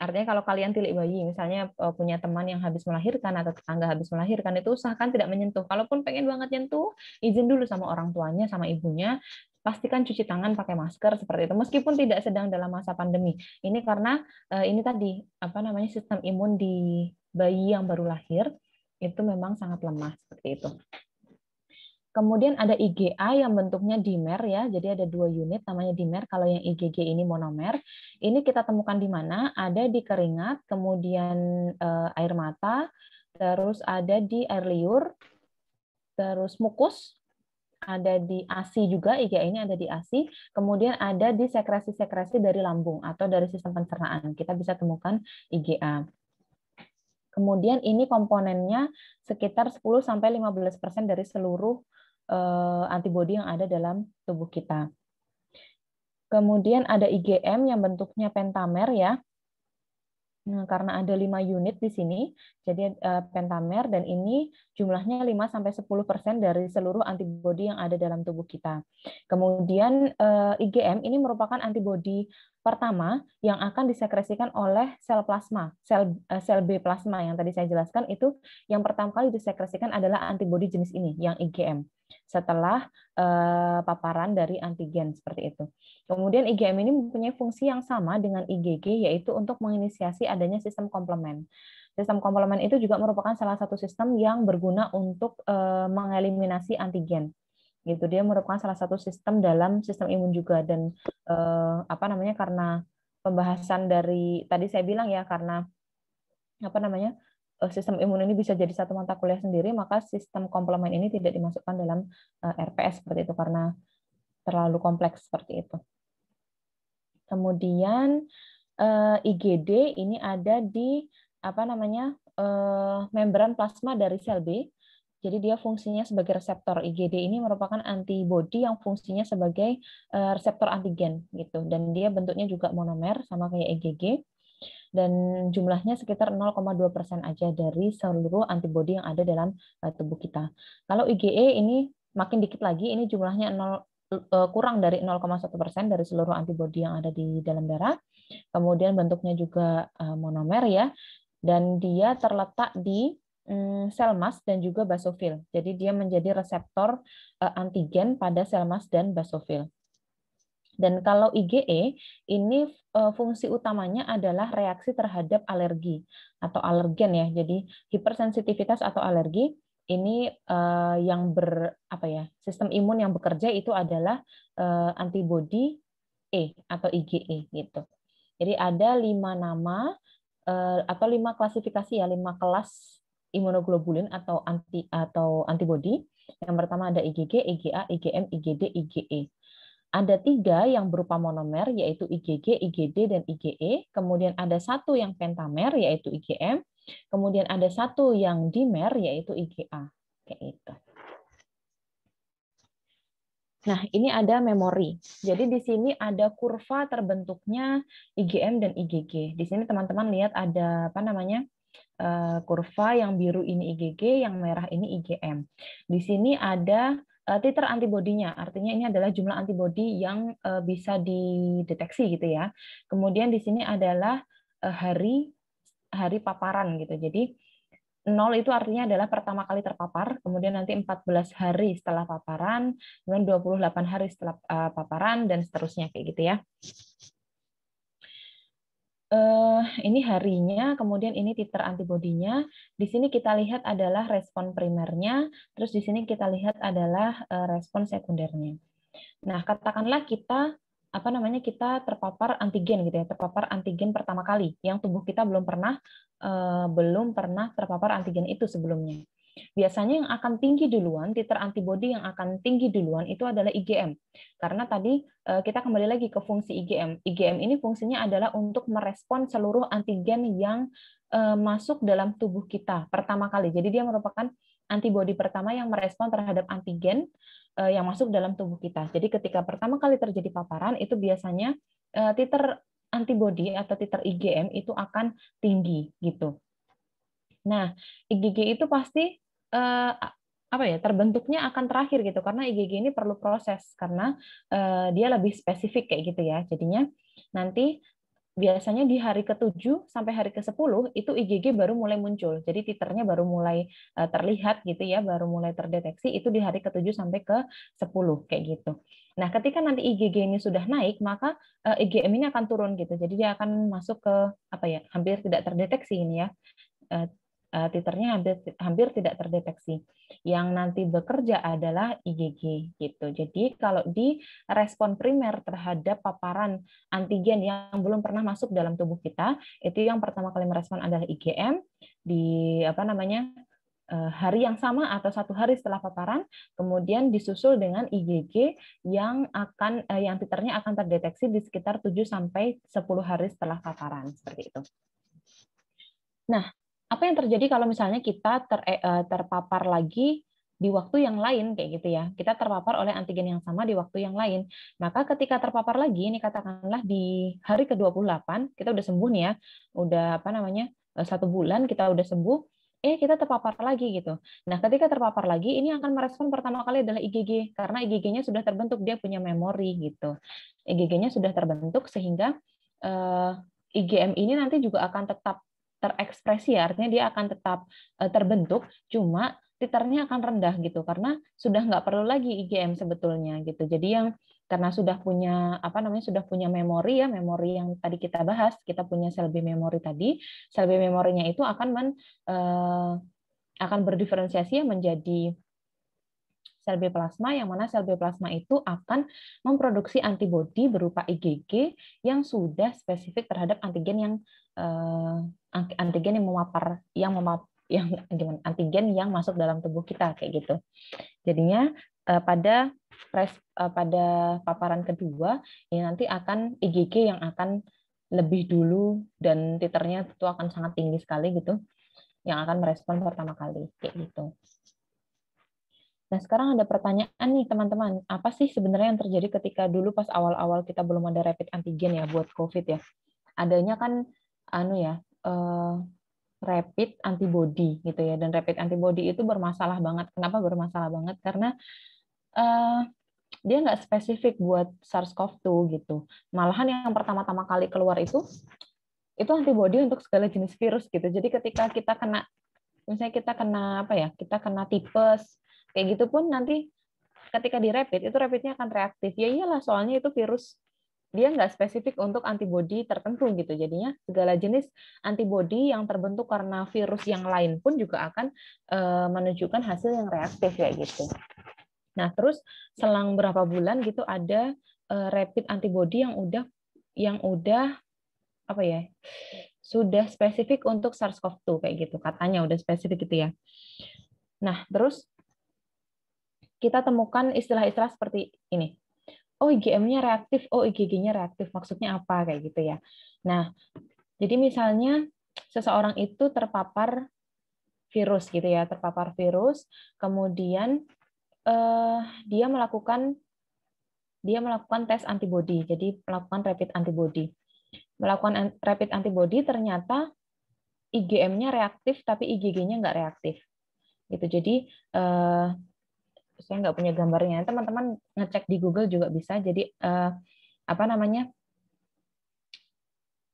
Artinya kalau kalian tilik bayi, misalnya eh, punya teman yang habis melahirkan atau tetangga habis melahirkan, itu usahakan tidak menyentuh. Kalaupun pengen banget nyentuh, izin dulu sama orang tuanya, sama ibunya, pastikan cuci tangan pakai masker seperti itu meskipun tidak sedang dalam masa pandemi ini karena eh, ini tadi apa namanya sistem imun di bayi yang baru lahir itu memang sangat lemah seperti itu Kemudian ada IgA yang bentuknya dimer ya, jadi ada dua unit namanya dimer. Kalau yang IgG ini monomer. Ini kita temukan di mana? Ada di keringat, kemudian eh, air mata, terus ada di air liur, terus mukus, ada di ASI juga, iga ini ada di ASI, kemudian ada di sekresi-sekresi dari lambung atau dari sistem pencernaan. Kita bisa temukan IgA. Kemudian ini komponennya sekitar 10-15% dari seluruh eh, antibodi yang ada dalam tubuh kita. Kemudian ada IgM yang bentuknya pentamer ya. Nah, karena ada lima unit di sini, jadi uh, pentamer dan ini jumlahnya 5 sampai sepuluh persen dari seluruh antibodi yang ada dalam tubuh kita. Kemudian uh, eh, IgM ini merupakan antibodi Pertama, yang akan disekresikan oleh sel plasma, sel eh, sel B plasma yang tadi saya jelaskan itu yang pertama kali disekresikan adalah antibodi jenis ini, yang IgM. Setelah eh, paparan dari antigen seperti itu. Kemudian IgM ini mempunyai fungsi yang sama dengan IgG yaitu untuk menginisiasi adanya sistem komplement. Sistem komplement itu juga merupakan salah satu sistem yang berguna untuk eh, mengeliminasi antigen gitu dia merupakan salah satu sistem dalam sistem imun juga dan eh, apa namanya karena pembahasan dari tadi saya bilang ya karena apa namanya eh, sistem imun ini bisa jadi satu mata kuliah sendiri maka sistem komplement ini tidak dimasukkan dalam eh, RPS seperti itu karena terlalu kompleks seperti itu kemudian eh, IgD ini ada di apa namanya eh, membran plasma dari sel B jadi dia fungsinya sebagai reseptor. IgD ini merupakan antibodi yang fungsinya sebagai eh, reseptor antigen gitu dan dia bentuknya juga monomer sama kayak IgG e dan jumlahnya sekitar 0,2 persen aja dari seluruh antibodi yang ada dalam eh, tubuh kita. Kalau IgE ini makin dikit lagi, ini jumlahnya 0, eh, kurang dari 0,1 persen dari seluruh antibodi yang ada di dalam darah. Kemudian bentuknya juga monomer ya, dan dia terletak di Eh, sel mas dan juga basofil. Jadi dia menjadi reseptor eh, antigen pada sel mas dan basofil. Dan kalau IgE ini eh, fungsi utamanya adalah reaksi terhadap alergi atau alergen ya. Jadi hipersensitivitas atau alergi ini yang ber apa ya? Sistem imun yang bekerja itu adalah antibodi E atau IgE gitu. Jadi ada lima nama atau lima klasifikasi ya, lima kelas imunoglobulin atau anti atau antibodi. Yang pertama ada IgG, IgA, IgM, IgD, IgE. Ada tiga yang berupa monomer, yaitu IgG, IgD, dan IgE. Kemudian ada satu yang pentamer, yaitu IgM. Kemudian ada satu yang dimer, yaitu IgA. Kayak itu. Nah, ini ada memori. Jadi di sini ada kurva terbentuknya IgM dan IgG. Di sini teman-teman lihat ada apa namanya? Eh, kurva, yang biru ini IgG, yang merah ini IgM. Di sini ada eh, titer antibodinya, artinya ini adalah jumlah antibodi yang eh, bisa dideteksi gitu ya. Kemudian di sini adalah hari hari paparan gitu. Jadi nol itu artinya adalah pertama kali terpapar, kemudian nanti 14 hari setelah paparan, kemudian 28 hari setelah paparan dan seterusnya kayak gitu ya uh, ini harinya, kemudian ini titer antibodinya. Di sini kita lihat adalah respon primernya, terus di sini kita lihat adalah uh, respon sekundernya. Nah, katakanlah kita apa namanya kita terpapar antigen gitu ya, terpapar antigen pertama kali yang tubuh kita belum pernah uh, belum pernah terpapar antigen itu sebelumnya. Biasanya yang akan tinggi duluan, titer antibodi yang akan tinggi duluan itu adalah IgM. Karena tadi eh, kita kembali lagi ke fungsi IgM. IgM ini fungsinya adalah untuk merespon seluruh antigen yang eh, masuk dalam tubuh kita pertama kali. Jadi dia merupakan antibodi pertama yang merespon terhadap antigen eh, yang masuk dalam tubuh kita. Jadi ketika pertama kali terjadi paparan itu biasanya titer antibodi atau titer IgM itu akan tinggi gitu. Nah, IgG itu pasti Eh, apa ya terbentuknya akan terakhir gitu karena IgG ini perlu proses karena eh, dia lebih spesifik kayak gitu ya. Jadinya nanti biasanya di hari ke-7 sampai hari ke-10 itu IgG baru mulai muncul. Jadi titernya baru mulai eh, terlihat gitu ya, baru mulai terdeteksi itu di hari ke-7 sampai ke-10 kayak gitu. Nah, ketika nanti IgG ini sudah naik, maka IgM ini akan turun gitu. Jadi dia akan masuk ke apa ya? hampir tidak terdeteksi ini ya. Eh, titernya hampir hampir tidak terdeteksi. Yang nanti bekerja adalah IgG gitu. Jadi kalau di respon primer terhadap paparan antigen yang belum pernah masuk dalam tubuh kita, itu yang pertama kali merespon adalah IgM di apa namanya? Eh, hari yang sama atau satu hari setelah paparan, kemudian disusul dengan IgG yang akan eh, yang titernya akan terdeteksi di sekitar 7 sampai 10 hari setelah paparan seperti itu. Nah, apa yang terjadi kalau misalnya kita ter, eh, eh, terpapar lagi di waktu yang lain kayak gitu ya. Kita terpapar oleh antigen yang sama di waktu yang lain. Maka ketika terpapar lagi ini katakanlah di hari ke-28 kita udah sembuh nih ya. Udah apa namanya? Eh, satu bulan kita udah sembuh, eh kita terpapar lagi gitu. Nah, ketika terpapar lagi ini akan merespon pertama kali adalah IgG karena IgG-nya sudah terbentuk, dia punya memori gitu. IgG-nya sudah terbentuk sehingga eh, IgM ini nanti juga akan tetap terekspresi ya, artinya dia akan tetap eh, terbentuk, cuma titernya akan rendah gitu karena sudah nggak perlu lagi IgM sebetulnya gitu. Jadi yang karena sudah punya apa namanya sudah punya memori ya memori yang tadi kita bahas kita punya sel B memori tadi sel B memorinya itu akan men eh, akan berdiferensiasi ya menjadi sel B plasma yang mana sel B plasma itu akan memproduksi antibodi berupa IgG e yang sudah spesifik terhadap antigen yang uh, antigen yang memapar yang memap yang gimana antigen yang masuk dalam tubuh kita kayak gitu. Jadinya uh, pada pres, uh, pada paparan kedua ini nanti akan IgG e yang akan lebih dulu dan titernya itu akan sangat tinggi sekali gitu yang akan merespon pertama kali kayak gitu. Nah, sekarang ada pertanyaan nih teman-teman. Apa sih sebenarnya yang terjadi ketika dulu pas awal-awal kita belum ada rapid antigen ya buat COVID ya? Adanya kan anu ya, uh, rapid antibody gitu ya. Dan rapid antibody itu bermasalah banget. Kenapa bermasalah banget? Karena uh, dia nggak spesifik buat SARS-CoV-2 gitu. Malahan yang pertama-tama kali keluar itu itu antibody untuk segala jenis virus gitu. Jadi ketika kita kena misalnya kita kena apa ya? Kita kena tipes, Kayak gitu pun nanti ketika di rapid itu rapidnya akan reaktif. Ya iyalah soalnya itu virus dia nggak spesifik untuk antibodi tertentu gitu. Jadinya segala jenis antibodi yang terbentuk karena virus yang lain pun juga akan eh, menunjukkan hasil yang reaktif kayak gitu. Nah, terus selang berapa bulan gitu ada eh, rapid antibody yang udah yang udah apa ya? sudah spesifik untuk SARS-CoV-2 kayak gitu. Katanya udah spesifik gitu ya. Nah, terus kita temukan istilah-istilah seperti ini. Oh, IgM-nya reaktif, oh IgG-nya reaktif. Maksudnya apa kayak gitu ya. Nah, jadi misalnya seseorang itu terpapar virus gitu ya, terpapar virus, kemudian eh, dia melakukan dia melakukan tes antibodi, jadi melakukan rapid antibody. Melakukan rapid antibody ternyata IgM-nya reaktif tapi IgG-nya nggak reaktif. Gitu. Jadi eh, saya nggak punya gambarnya teman-teman ngecek di Google juga bisa jadi uh, apa namanya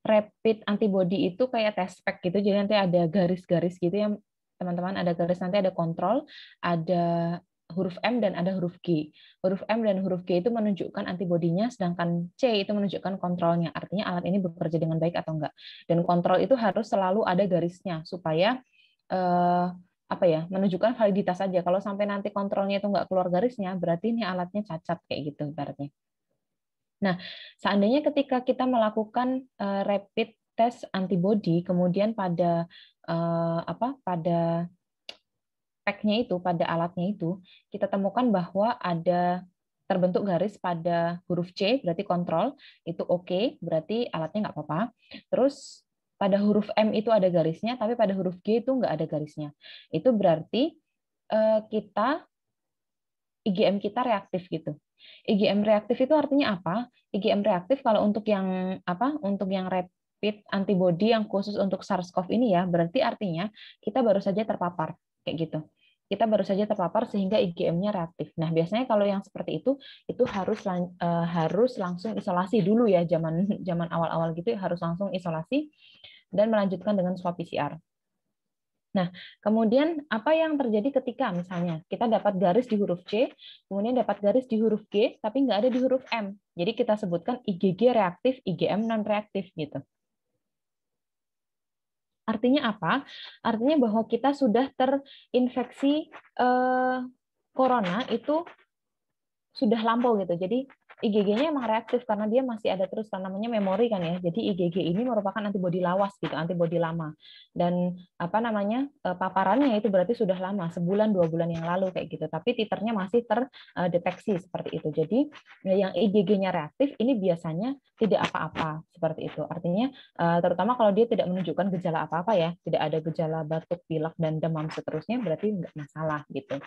rapid antibody itu kayak test pack gitu jadi nanti ada garis-garis gitu yang teman-teman ada garis nanti ada kontrol ada huruf M dan ada huruf G. Huruf M dan huruf G itu menunjukkan antibodinya, sedangkan C itu menunjukkan kontrolnya. Artinya alat ini bekerja dengan baik atau enggak. Dan kontrol itu harus selalu ada garisnya supaya eh, apa ya menunjukkan validitas saja kalau sampai nanti kontrolnya itu nggak keluar garisnya berarti ini alatnya cacat kayak gitu ibaratnya nah seandainya ketika kita melakukan eh, rapid test antibody kemudian pada eh, apa pada packnya itu pada alatnya itu kita temukan bahwa ada terbentuk garis pada huruf C berarti kontrol itu oke okay, berarti alatnya nggak apa-apa terus pada huruf M itu ada garisnya, tapi pada huruf G itu nggak ada garisnya. Itu berarti eh, kita IgM kita reaktif gitu. IgM reaktif itu artinya apa? IgM reaktif kalau untuk yang apa? Untuk yang rapid antibody yang khusus untuk SARS-CoV ini ya, berarti artinya kita baru saja terpapar kayak gitu kita baru saja terpapar sehingga IgM-nya reaktif. Nah, biasanya kalau yang seperti itu itu harus eh, harus langsung isolasi dulu ya zaman zaman awal-awal gitu ya, harus langsung isolasi dan melanjutkan dengan swab PCR. Nah, kemudian apa yang terjadi ketika misalnya kita dapat garis di huruf C, kemudian dapat garis di huruf G, tapi nggak ada di huruf M. Jadi kita sebutkan IgG reaktif, IgM non-reaktif gitu. Artinya apa? Artinya bahwa kita sudah terinfeksi eh, corona itu sudah lampau gitu. Jadi IgG-nya emang reaktif karena dia masih ada terus karena namanya memori kan ya. Jadi IgG ini merupakan antibodi lawas gitu, antibodi lama. Dan apa namanya? E, paparannya itu berarti sudah lama, sebulan dua bulan yang lalu kayak gitu. Tapi titernya masih terdeteksi seperti itu. Jadi e, yang IgG-nya reaktif ini biasanya tidak apa-apa seperti itu. Artinya e, terutama kalau dia tidak menunjukkan gejala apa-apa ya, tidak ada gejala batuk, pilek dan demam seterusnya berarti nggak masalah gitu.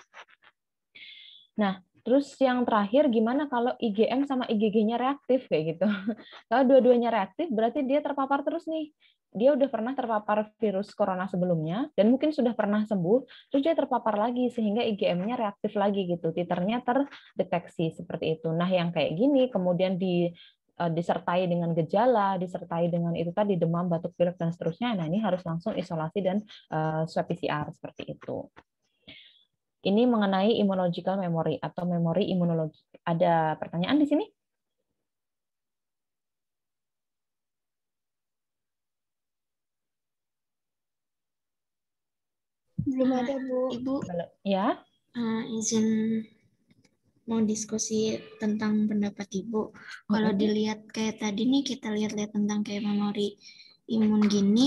Nah, Terus yang terakhir gimana kalau IgM sama IgG-nya reaktif kayak gitu. *laughs* kalau dua-duanya reaktif berarti dia terpapar terus nih. Dia udah pernah terpapar virus corona sebelumnya dan mungkin sudah pernah sembuh, terus dia terpapar lagi sehingga IgM-nya reaktif lagi gitu. Titernya terdeteksi seperti itu. Nah, yang kayak gini kemudian di eh, disertai dengan gejala, disertai dengan itu tadi demam, batuk pilek dan seterusnya. Nah, ini harus langsung isolasi dan uh, swab PCR seperti itu. Ini mengenai immunological memory atau memori imunologi. Ada pertanyaan di sini? Belum ada, Bu. Ibu. Ya. Uh, izin mau diskusi tentang pendapat Ibu. Kalau dilihat kayak tadi nih kita lihat-lihat tentang kayak memori imun gini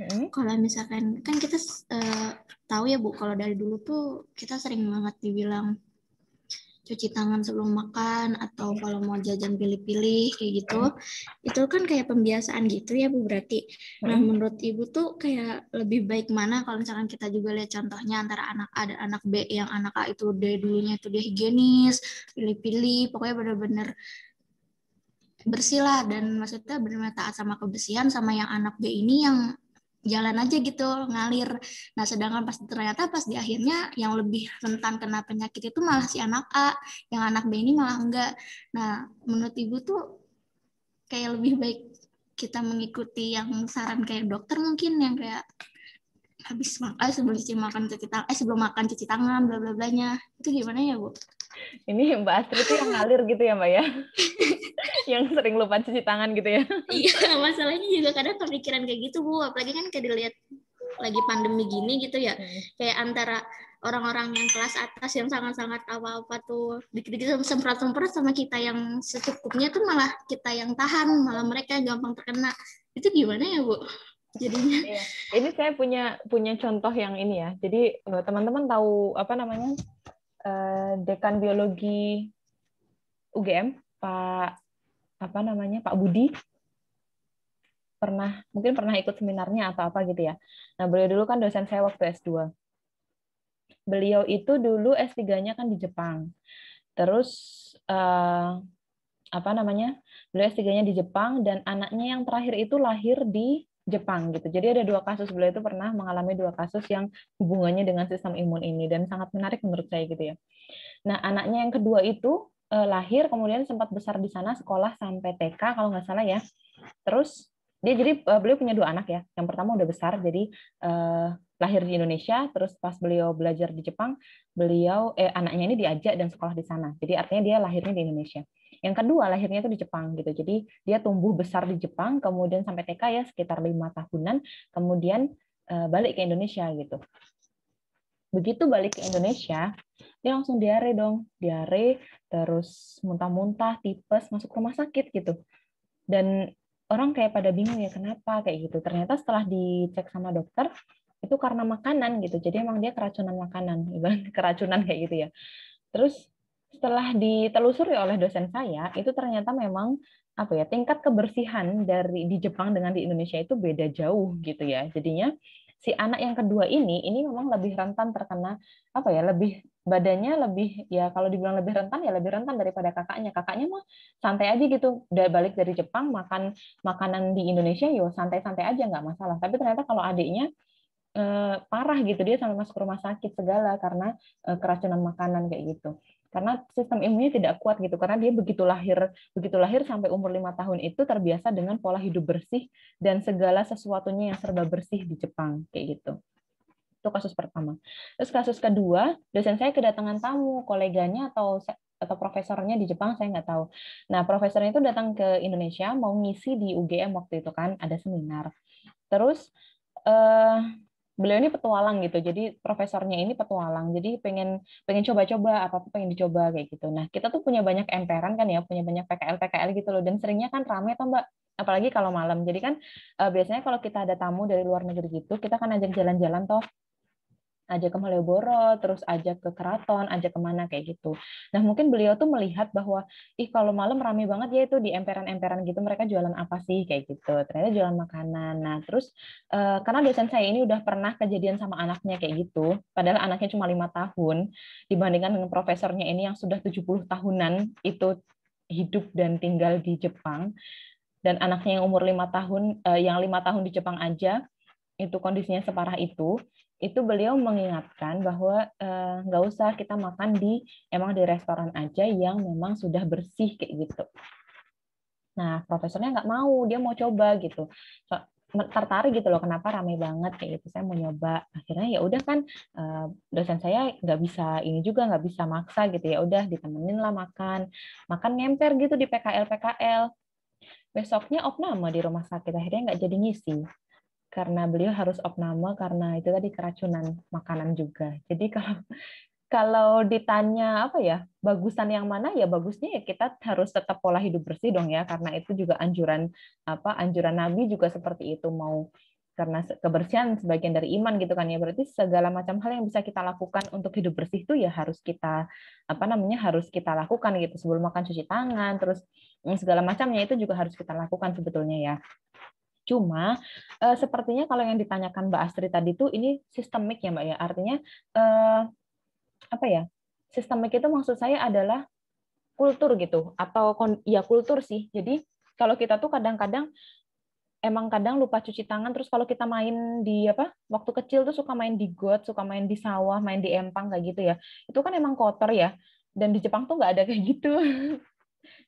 Hmm. Kalau misalkan kan kita uh, tahu ya Bu, kalau dari dulu tuh kita sering banget dibilang cuci tangan sebelum makan atau kalau mau jajan pilih-pilih kayak gitu hmm. itu kan kayak pembiasaan gitu ya bu berarti hmm. nah menurut ibu tuh kayak lebih baik mana kalau misalkan kita juga lihat contohnya antara anak A dan anak B yang anak A itu dari dulunya itu dia higienis pilih-pilih pokoknya benar-benar bersih lah dan maksudnya benar-benar taat sama kebersihan sama yang anak B ini yang jalan aja gitu ngalir. Nah sedangkan pas ternyata pas di akhirnya yang lebih rentan kena penyakit itu malah si anak A, yang anak B ini malah enggak. Nah menurut ibu tuh kayak lebih baik kita mengikuti yang saran kayak dokter mungkin yang kayak habis makan eh, sebelum cuci makan cuci tangan eh sebelum makan cuci tangan bla bla nya itu gimana ya bu? Ini Mbak Astrid itu yang ngalir gitu ya Mbak ya? *laughs* yang sering lupa cuci tangan gitu ya? iya, masalahnya juga kadang kepikiran kayak gitu Bu. Apalagi kan kayak dilihat lagi pandemi gini gitu ya. Hmm. Kayak antara orang-orang yang kelas atas yang sangat-sangat apa-apa tuh dikit-dikit semprot-semprot sama kita yang secukupnya tuh malah kita yang tahan, malah mereka yang gampang terkena. Itu gimana ya, Bu? Jadinya. Iya. Ini saya punya punya contoh yang ini ya. Jadi eh, teman-teman tahu apa namanya? Eh, dekan biologi UGM Pak apa namanya Pak Budi pernah mungkin pernah ikut seminarnya atau apa gitu ya. Nah, beliau dulu kan dosen saya waktu S2. Beliau itu dulu S3-nya kan di Jepang. Terus eh, apa namanya? Beliau S3-nya di Jepang dan anaknya yang terakhir itu lahir di Jepang gitu. Jadi ada dua kasus beliau itu pernah mengalami dua kasus yang hubungannya dengan sistem imun ini dan sangat menarik menurut saya gitu ya. Nah anaknya yang kedua itu eh, lahir kemudian sempat besar di sana sekolah sampai TK kalau nggak salah ya. Terus dia jadi eh, beliau punya dua anak ya. Yang pertama udah besar jadi eh, lahir di Indonesia, terus pas beliau belajar di Jepang, beliau eh, anaknya ini diajak dan sekolah di sana. Jadi artinya dia lahirnya di Indonesia yang kedua lahirnya itu di Jepang gitu. Jadi dia tumbuh besar di Jepang, kemudian sampai TK ya sekitar lima tahunan, kemudian eh, balik ke Indonesia gitu. Begitu balik ke Indonesia, dia langsung diare dong, diare, terus muntah-muntah, tipes, masuk rumah sakit gitu. Dan orang kayak pada bingung ya kenapa kayak gitu. Ternyata setelah dicek sama dokter, itu karena makanan gitu. Jadi emang dia keracunan makanan, *laughs* ibarat keracunan kayak gitu ya. Terus setelah ditelusuri oleh dosen saya itu ternyata memang apa ya tingkat kebersihan dari di Jepang dengan di Indonesia itu beda jauh gitu ya jadinya si anak yang kedua ini ini memang lebih rentan terkena apa ya lebih badannya lebih ya kalau dibilang lebih rentan ya lebih rentan daripada kakaknya kakaknya mah santai aja gitu udah balik dari Jepang makan makanan di Indonesia yo ya santai-santai aja nggak masalah tapi ternyata kalau adiknya eh, parah gitu dia sampai masuk rumah sakit segala karena eh, keracunan makanan kayak gitu karena sistem imunnya tidak kuat gitu karena dia begitu lahir begitu lahir sampai umur lima tahun itu terbiasa dengan pola hidup bersih dan segala sesuatunya yang serba bersih di Jepang kayak gitu itu kasus pertama terus kasus kedua dosen saya kedatangan tamu koleganya atau atau profesornya di Jepang saya nggak tahu nah profesornya itu datang ke Indonesia mau ngisi di UGM waktu itu kan ada seminar terus eh, beliau ini petualang gitu jadi profesornya ini petualang jadi pengen pengen coba-coba apa apa pengen dicoba kayak gitu nah kita tuh punya banyak emperan kan ya punya banyak PKL PKL gitu loh dan seringnya kan ramai tuh mbak apalagi kalau malam jadi kan eh, biasanya kalau kita ada tamu dari luar negeri gitu kita kan ajak jalan-jalan toh ajak ke Malioboro, terus ajak ke keraton, ajak kemana kayak gitu. Nah mungkin beliau tuh melihat bahwa ih kalau malam rame banget ya itu di emperan-emperan gitu mereka jualan apa sih kayak gitu. Ternyata jualan makanan. Nah terus eh, karena dosen saya ini udah pernah kejadian sama anaknya kayak gitu, padahal anaknya cuma lima tahun dibandingkan dengan profesornya ini yang sudah 70 tahunan itu hidup dan tinggal di Jepang dan anaknya yang umur lima tahun eh, yang lima tahun di Jepang aja itu kondisinya separah itu itu beliau mengingatkan bahwa eh, nggak eh, usah kita makan di emang di restoran aja yang memang sudah bersih kayak gitu. Nah, profesornya nggak mau, dia mau coba gitu. So, tertarik gitu loh kenapa ramai banget kayak gitu saya mau nyoba akhirnya ya udah kan eh, dosen saya nggak bisa ini juga nggak bisa maksa gitu ya udah ditemenin lah makan makan ngemper gitu di PKL PKL besoknya opname di rumah sakit akhirnya nggak jadi ngisi karena beliau harus opname karena itu tadi keracunan makanan juga. Jadi *laughs* kalau kalau ditanya apa ya bagusan yang mana ya bagusnya ya kita harus tetap pola hidup bersih dong ya karena itu juga anjuran apa anjuran Nabi juga seperti itu mau karena kebersihan sebagian dari iman gitu kan ya berarti segala macam hal yang bisa kita lakukan untuk hidup bersih itu ya harus kita apa namanya harus kita lakukan gitu sebelum makan cuci tangan terus mm, segala macamnya itu juga harus kita lakukan sebetulnya ya Cuma uh, sepertinya kalau yang ditanyakan Mbak Astri tadi itu ini sistemik ya Mbak ya. Artinya uh, apa ya? Sistemik itu maksud saya adalah kultur gitu atau ya kultur sih. Jadi kalau kita tuh kadang-kadang emang kadang lupa cuci tangan terus kalau kita main di apa waktu kecil tuh suka main di got suka main di sawah main di empang kayak gitu ya itu kan emang kotor ya dan di Jepang tuh nggak ada kayak gitu *laughs*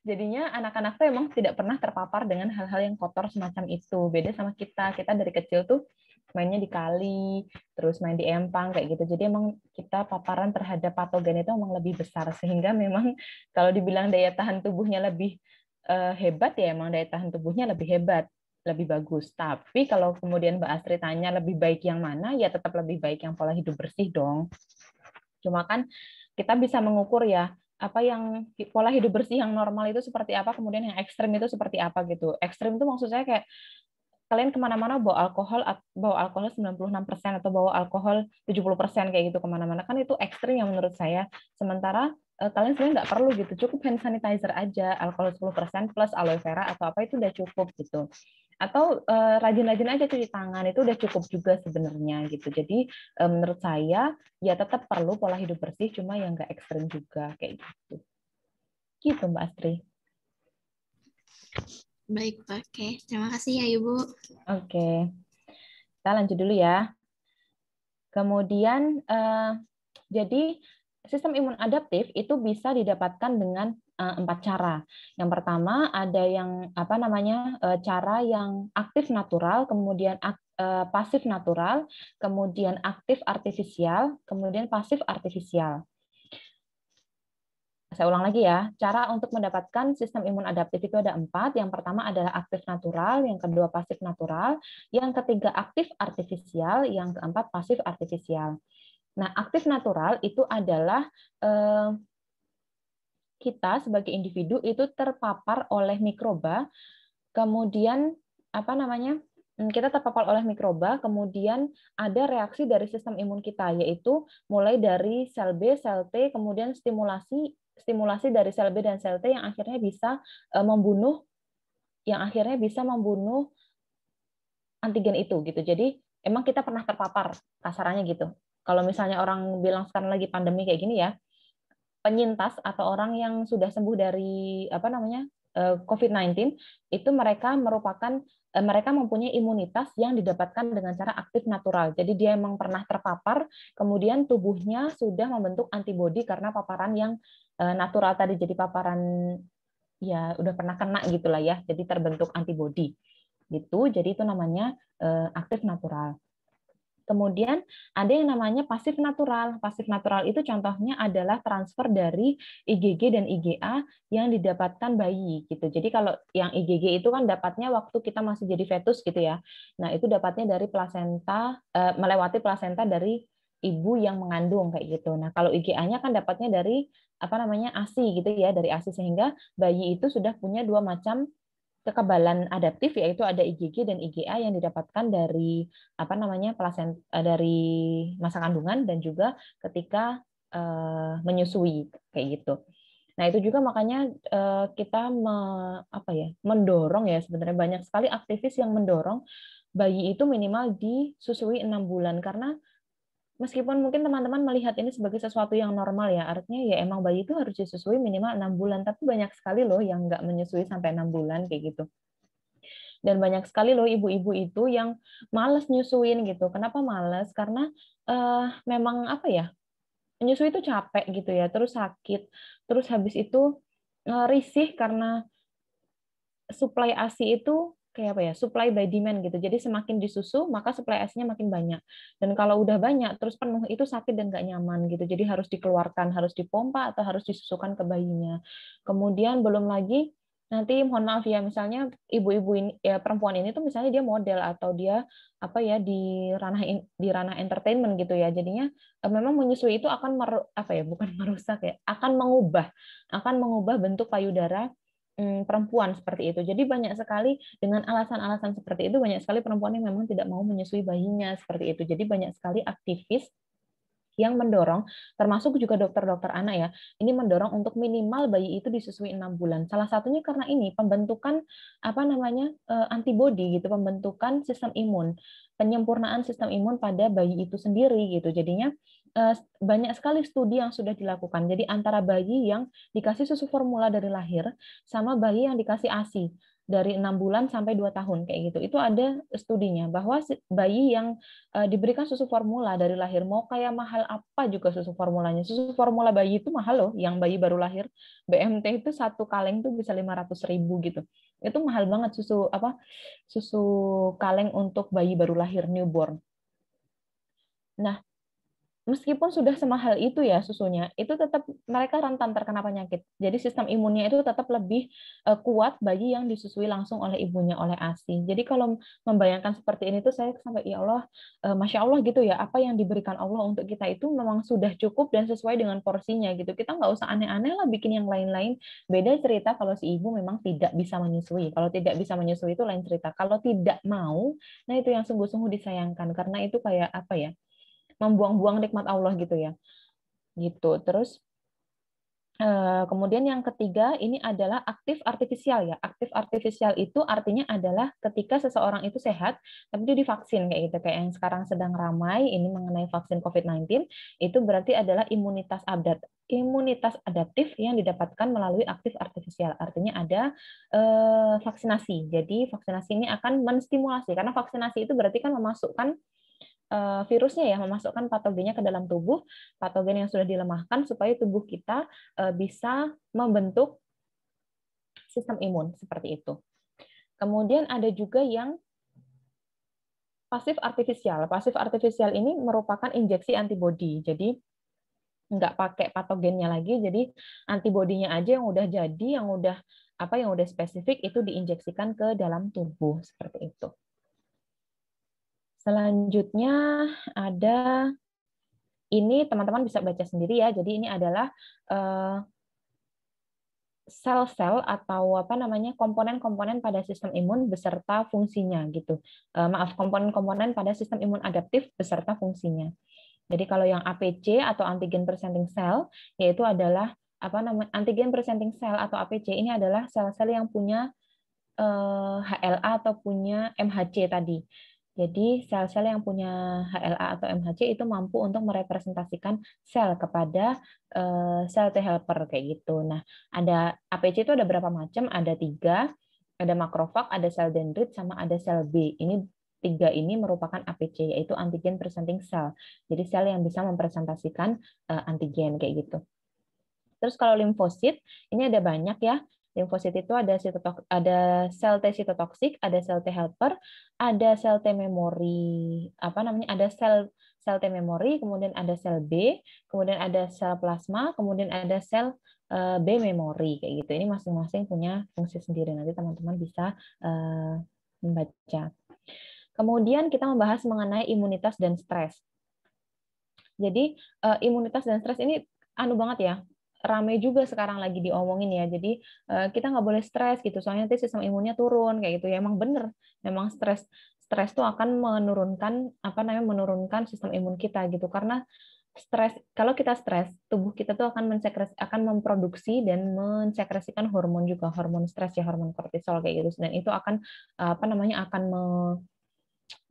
Jadinya anak-anak tuh emang tidak pernah terpapar dengan hal-hal yang kotor semacam itu. Beda sama kita, kita dari kecil tuh mainnya di kali, terus main di empang kayak gitu. Jadi emang kita paparan terhadap patogen itu emang lebih besar sehingga memang *laughs* kalau dibilang daya tahan tubuhnya lebih uh, hebat ya emang daya tahan tubuhnya lebih hebat, lebih bagus. Tapi kalau kemudian Mbak Astri tanya lebih baik yang mana, ya tetap lebih baik yang pola hidup bersih dong. Cuma kan kita bisa mengukur ya apa yang pola hidup bersih yang normal itu seperti apa kemudian yang ekstrim itu seperti apa gitu ekstrim itu maksud saya kayak kalian kemana-mana bawa alkohol bawa alkohol 96% atau bawa alkohol 70% kayak gitu kemana-mana kan itu ekstrim yang menurut saya sementara Eh, kalian sebenarnya nggak perlu gitu cukup hand sanitizer aja alkohol 10% plus aloe vera atau apa itu udah cukup gitu atau eh, rajin-rajin uh, aja cuci tangan itu udah cukup juga sebenarnya gitu jadi uh, menurut saya ya tetap perlu pola hidup bersih cuma yang nggak ekstrim juga kayak gitu gitu mbak Astri baik oke terima kasih ya ibu oke okay. kita lanjut dulu ya kemudian uh, jadi sistem imun adaptif itu bisa didapatkan dengan eh, empat cara. Yang pertama ada yang apa namanya eh, cara yang aktif natural, kemudian eh, pasif natural, kemudian aktif artifisial, kemudian pasif artifisial. Saya ulang lagi ya, cara untuk mendapatkan sistem imun adaptif itu ada empat. Yang pertama adalah aktif natural, yang kedua pasif natural, yang ketiga aktif artifisial, yang keempat pasif artifisial. Nah, aktif natural itu adalah eh, kita sebagai individu itu terpapar oleh mikroba, kemudian apa namanya? Hmm, kita terpapar oleh mikroba, kemudian ada reaksi dari sistem imun kita, yaitu mulai dari sel B, sel T, kemudian stimulasi stimulasi dari sel B dan sel T yang akhirnya bisa eh, membunuh yang akhirnya bisa membunuh antigen itu gitu. Jadi emang kita pernah terpapar kasarannya gitu kalau misalnya orang bilang sekarang lagi pandemi kayak gini ya, penyintas atau orang yang sudah sembuh dari apa namanya eh, COVID-19 itu mereka merupakan eh, mereka mempunyai imunitas yang didapatkan dengan cara aktif natural. Jadi dia memang pernah terpapar, kemudian tubuhnya sudah membentuk antibodi karena paparan yang eh, natural tadi. Jadi paparan ya udah pernah kena gitulah ya. Jadi terbentuk antibodi gitu. Jadi itu namanya aktif natural. Kemudian ada yang namanya pasif natural. Pasif natural itu contohnya adalah transfer dari IgG dan IgA yang didapatkan bayi gitu. Jadi kalau yang IgG itu kan dapatnya waktu kita masih jadi fetus gitu ya. Nah, itu dapatnya dari plasenta eh, melewati plasenta dari ibu yang mengandung kayak gitu. Nah, kalau IgA-nya kan dapatnya dari apa namanya ASI gitu ya, dari ASI sehingga bayi itu sudah punya dua macam kekebalan adaptif yaitu ada IgG dan IgA yang didapatkan dari apa namanya plasenta eh, dari masa kandungan dan juga ketika uh, menyusui kayak gitu. Nah, itu juga makanya uh, kita me, apa ya, mendorong ya sebenarnya banyak sekali aktivis yang mendorong bayi itu minimal disusui enam bulan karena meskipun mungkin teman-teman melihat ini sebagai sesuatu yang normal ya, artinya ya emang bayi itu harus disusui minimal enam bulan, tapi banyak sekali loh yang nggak menyusui sampai enam bulan kayak gitu. Dan banyak sekali loh ibu-ibu itu yang males nyusuin gitu. Kenapa males? Karena uh, memang apa ya, menyusui itu capek gitu ya, terus sakit, terus habis itu uh, risih karena suplai ASI itu kayak apa ya supply by demand gitu jadi semakin disusu maka supply esnya makin banyak dan kalau udah banyak terus penuh itu sakit dan nggak nyaman gitu jadi harus dikeluarkan harus dipompa atau harus disusukan ke bayinya kemudian belum lagi nanti mohon maaf ya misalnya ibu-ibu ini ya perempuan ini tuh misalnya dia model atau dia apa ya di ranah di ranah entertainment gitu ya jadinya eh, memang menyusui itu akan mer, apa ya bukan *laughs* merusak ya akan mengubah akan mengubah bentuk payudara Hmm, perempuan seperti itu. Jadi banyak sekali dengan alasan-alasan seperti itu banyak sekali perempuan yang memang tidak mau menyusui bayinya seperti itu. Jadi banyak sekali aktivis yang mendorong, termasuk juga dokter-dokter anak ya, ini mendorong untuk minimal bayi itu disusui enam bulan. Salah satunya karena ini pembentukan apa namanya eh, antibodi gitu, pembentukan sistem imun, penyempurnaan sistem imun pada bayi itu sendiri gitu. Jadinya Eh, banyak sekali studi yang sudah dilakukan. Jadi antara bayi yang dikasih susu formula dari lahir sama bayi yang dikasih ASI dari enam bulan sampai 2 tahun kayak gitu. Itu ada studinya bahwa bayi yang eh, diberikan susu formula dari lahir mau kayak mahal apa juga susu formulanya. Susu formula bayi itu mahal loh, yang bayi baru lahir BMT itu satu kaleng tuh bisa 500.000 ribu gitu. Itu mahal banget susu apa susu kaleng untuk bayi baru lahir newborn. Nah, meskipun sudah semahal itu ya susunya, itu tetap mereka rentan terkena penyakit. Jadi sistem imunnya itu tetap lebih eh, kuat bagi yang disusui langsung oleh ibunya oleh ASI. Jadi kalau membayangkan seperti ini tuh saya sampai ya Allah, eh, masya Allah gitu ya, apa yang diberikan Allah untuk kita itu memang sudah cukup dan sesuai dengan porsinya gitu. Kita nggak usah aneh-aneh lah bikin yang lain-lain. Beda cerita kalau si ibu memang tidak bisa menyusui. Kalau tidak bisa menyusui itu lain cerita. Kalau tidak mau, nah itu yang sungguh-sungguh disayangkan karena itu kayak apa ya? membuang-buang nikmat Allah gitu ya. Gitu. Terus eh, kemudian yang ketiga ini adalah aktif artifisial ya. Aktif artifisial itu artinya adalah ketika seseorang itu sehat tapi dia divaksin kayak gitu kayak yang sekarang sedang ramai ini mengenai vaksin COVID-19 itu berarti adalah imunitas adapt imunitas adaptif yang didapatkan melalui aktif artifisial. Artinya ada eh, vaksinasi. Jadi vaksinasi ini akan menstimulasi karena vaksinasi itu berarti kan memasukkan Eh, virusnya ya memasukkan patogennya ke dalam tubuh patogen yang sudah dilemahkan supaya tubuh kita eh, bisa membentuk sistem imun seperti itu. Kemudian ada juga yang pasif artifisial. Pasif artifisial ini merupakan injeksi antibodi. Jadi nggak pakai patogennya lagi, jadi antibodinya aja yang udah jadi, yang udah apa yang udah spesifik itu diinjeksikan ke dalam tubuh seperti itu. Selanjutnya ada ini teman-teman bisa baca sendiri ya. Jadi ini adalah sel-sel eh, uh, atau apa namanya komponen-komponen pada sistem imun beserta fungsinya gitu. Uh, maaf komponen-komponen pada sistem imun adaptif beserta fungsinya. Jadi kalau yang APC atau antigen presenting cell yaitu adalah apa namanya antigen presenting cell atau APC ini adalah sel-sel yang punya HLA eh, atau punya MHC tadi. Jadi sel-sel yang punya HLA atau MHC itu mampu untuk merepresentasikan sel kepada eh, sel T helper kayak gitu. Nah, ada APC itu ada berapa macam? Ada tiga, ada makrofag, ada sel dendrit, sama ada sel B. Ini tiga ini merupakan APC yaitu antigen presenting cell. Jadi sel yang bisa mempresentasikan eh, antigen kayak gitu. Terus kalau limfosit, ini ada banyak ya. Limfosit itu ada sitotok ada sel T sitotoksik, ada sel T helper, ada sel T memori, apa namanya? ada sel sel T memori, kemudian ada sel B, kemudian ada sel plasma, kemudian ada sel eh, B memori kayak gitu. Ini masing-masing punya fungsi sendiri. Nanti teman-teman bisa eh, membaca. Kemudian kita membahas mengenai imunitas dan stres. Jadi eh, imunitas dan stres ini anu banget ya, rame juga sekarang lagi diomongin ya. Jadi eh, kita nggak boleh stres gitu, soalnya nanti sistem imunnya turun kayak gitu. Ya emang bener, memang stres stres tuh akan menurunkan apa namanya menurunkan sistem imun kita gitu karena stres kalau kita stres tubuh kita tuh akan mensekres akan memproduksi dan mensekresikan hormon juga hormon stres ya hormon kortisol kayak gitu dan itu akan apa namanya akan me,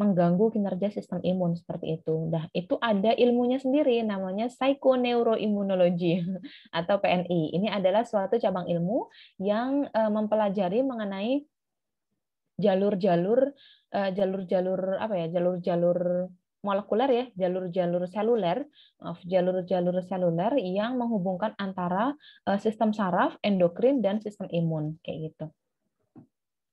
mengganggu kinerja sistem imun seperti itu. Nah, itu ada ilmunya sendiri namanya psikoneuroimunologi *laughs* atau PNI. Ini adalah suatu cabang ilmu yang eh, mempelajari mengenai jalur-jalur eh, jalur-jalur apa ya? jalur-jalur molekuler ya, jalur-jalur seluler, jalur-jalur seluler yang menghubungkan antara eh, sistem saraf, endokrin dan sistem imun kayak gitu.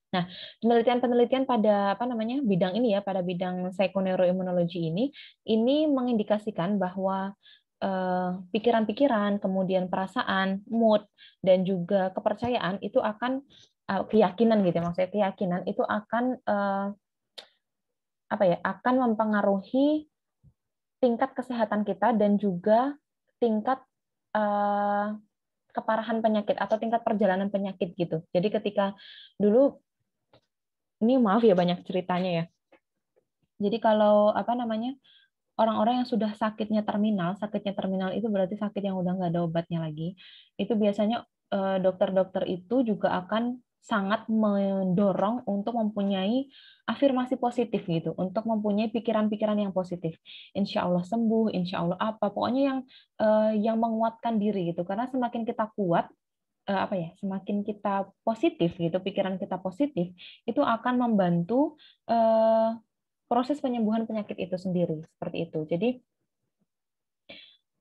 Nah, penelitian-penelitian pada apa namanya bidang ini ya, pada bidang psikoneuroimunologi ini, ini mengindikasikan bahwa eh, pikiran-pikiran, eh, kemudian perasaan, mood, dan juga kepercayaan itu akan eh, keyakinan gitu, ya, maksudnya keyakinan itu akan eh, apa ya, akan mempengaruhi tingkat kesehatan kita dan juga tingkat eh, keparahan penyakit atau tingkat perjalanan penyakit gitu. Jadi ketika dulu ini maaf ya banyak ceritanya ya. Jadi kalau apa namanya orang-orang yang sudah sakitnya terminal, sakitnya terminal itu berarti sakit yang udah nggak ada obatnya lagi. Itu biasanya eh, dokter-dokter itu juga akan sangat mendorong untuk mempunyai afirmasi positif gitu, untuk mempunyai pikiran-pikiran yang positif. Insya Allah sembuh, insya Allah apa, pokoknya yang eh, yang menguatkan diri gitu. Karena semakin kita kuat, Eh, apa ya semakin kita positif gitu pikiran kita positif itu akan membantu uh, proses penyembuhan penyakit itu sendiri seperti itu jadi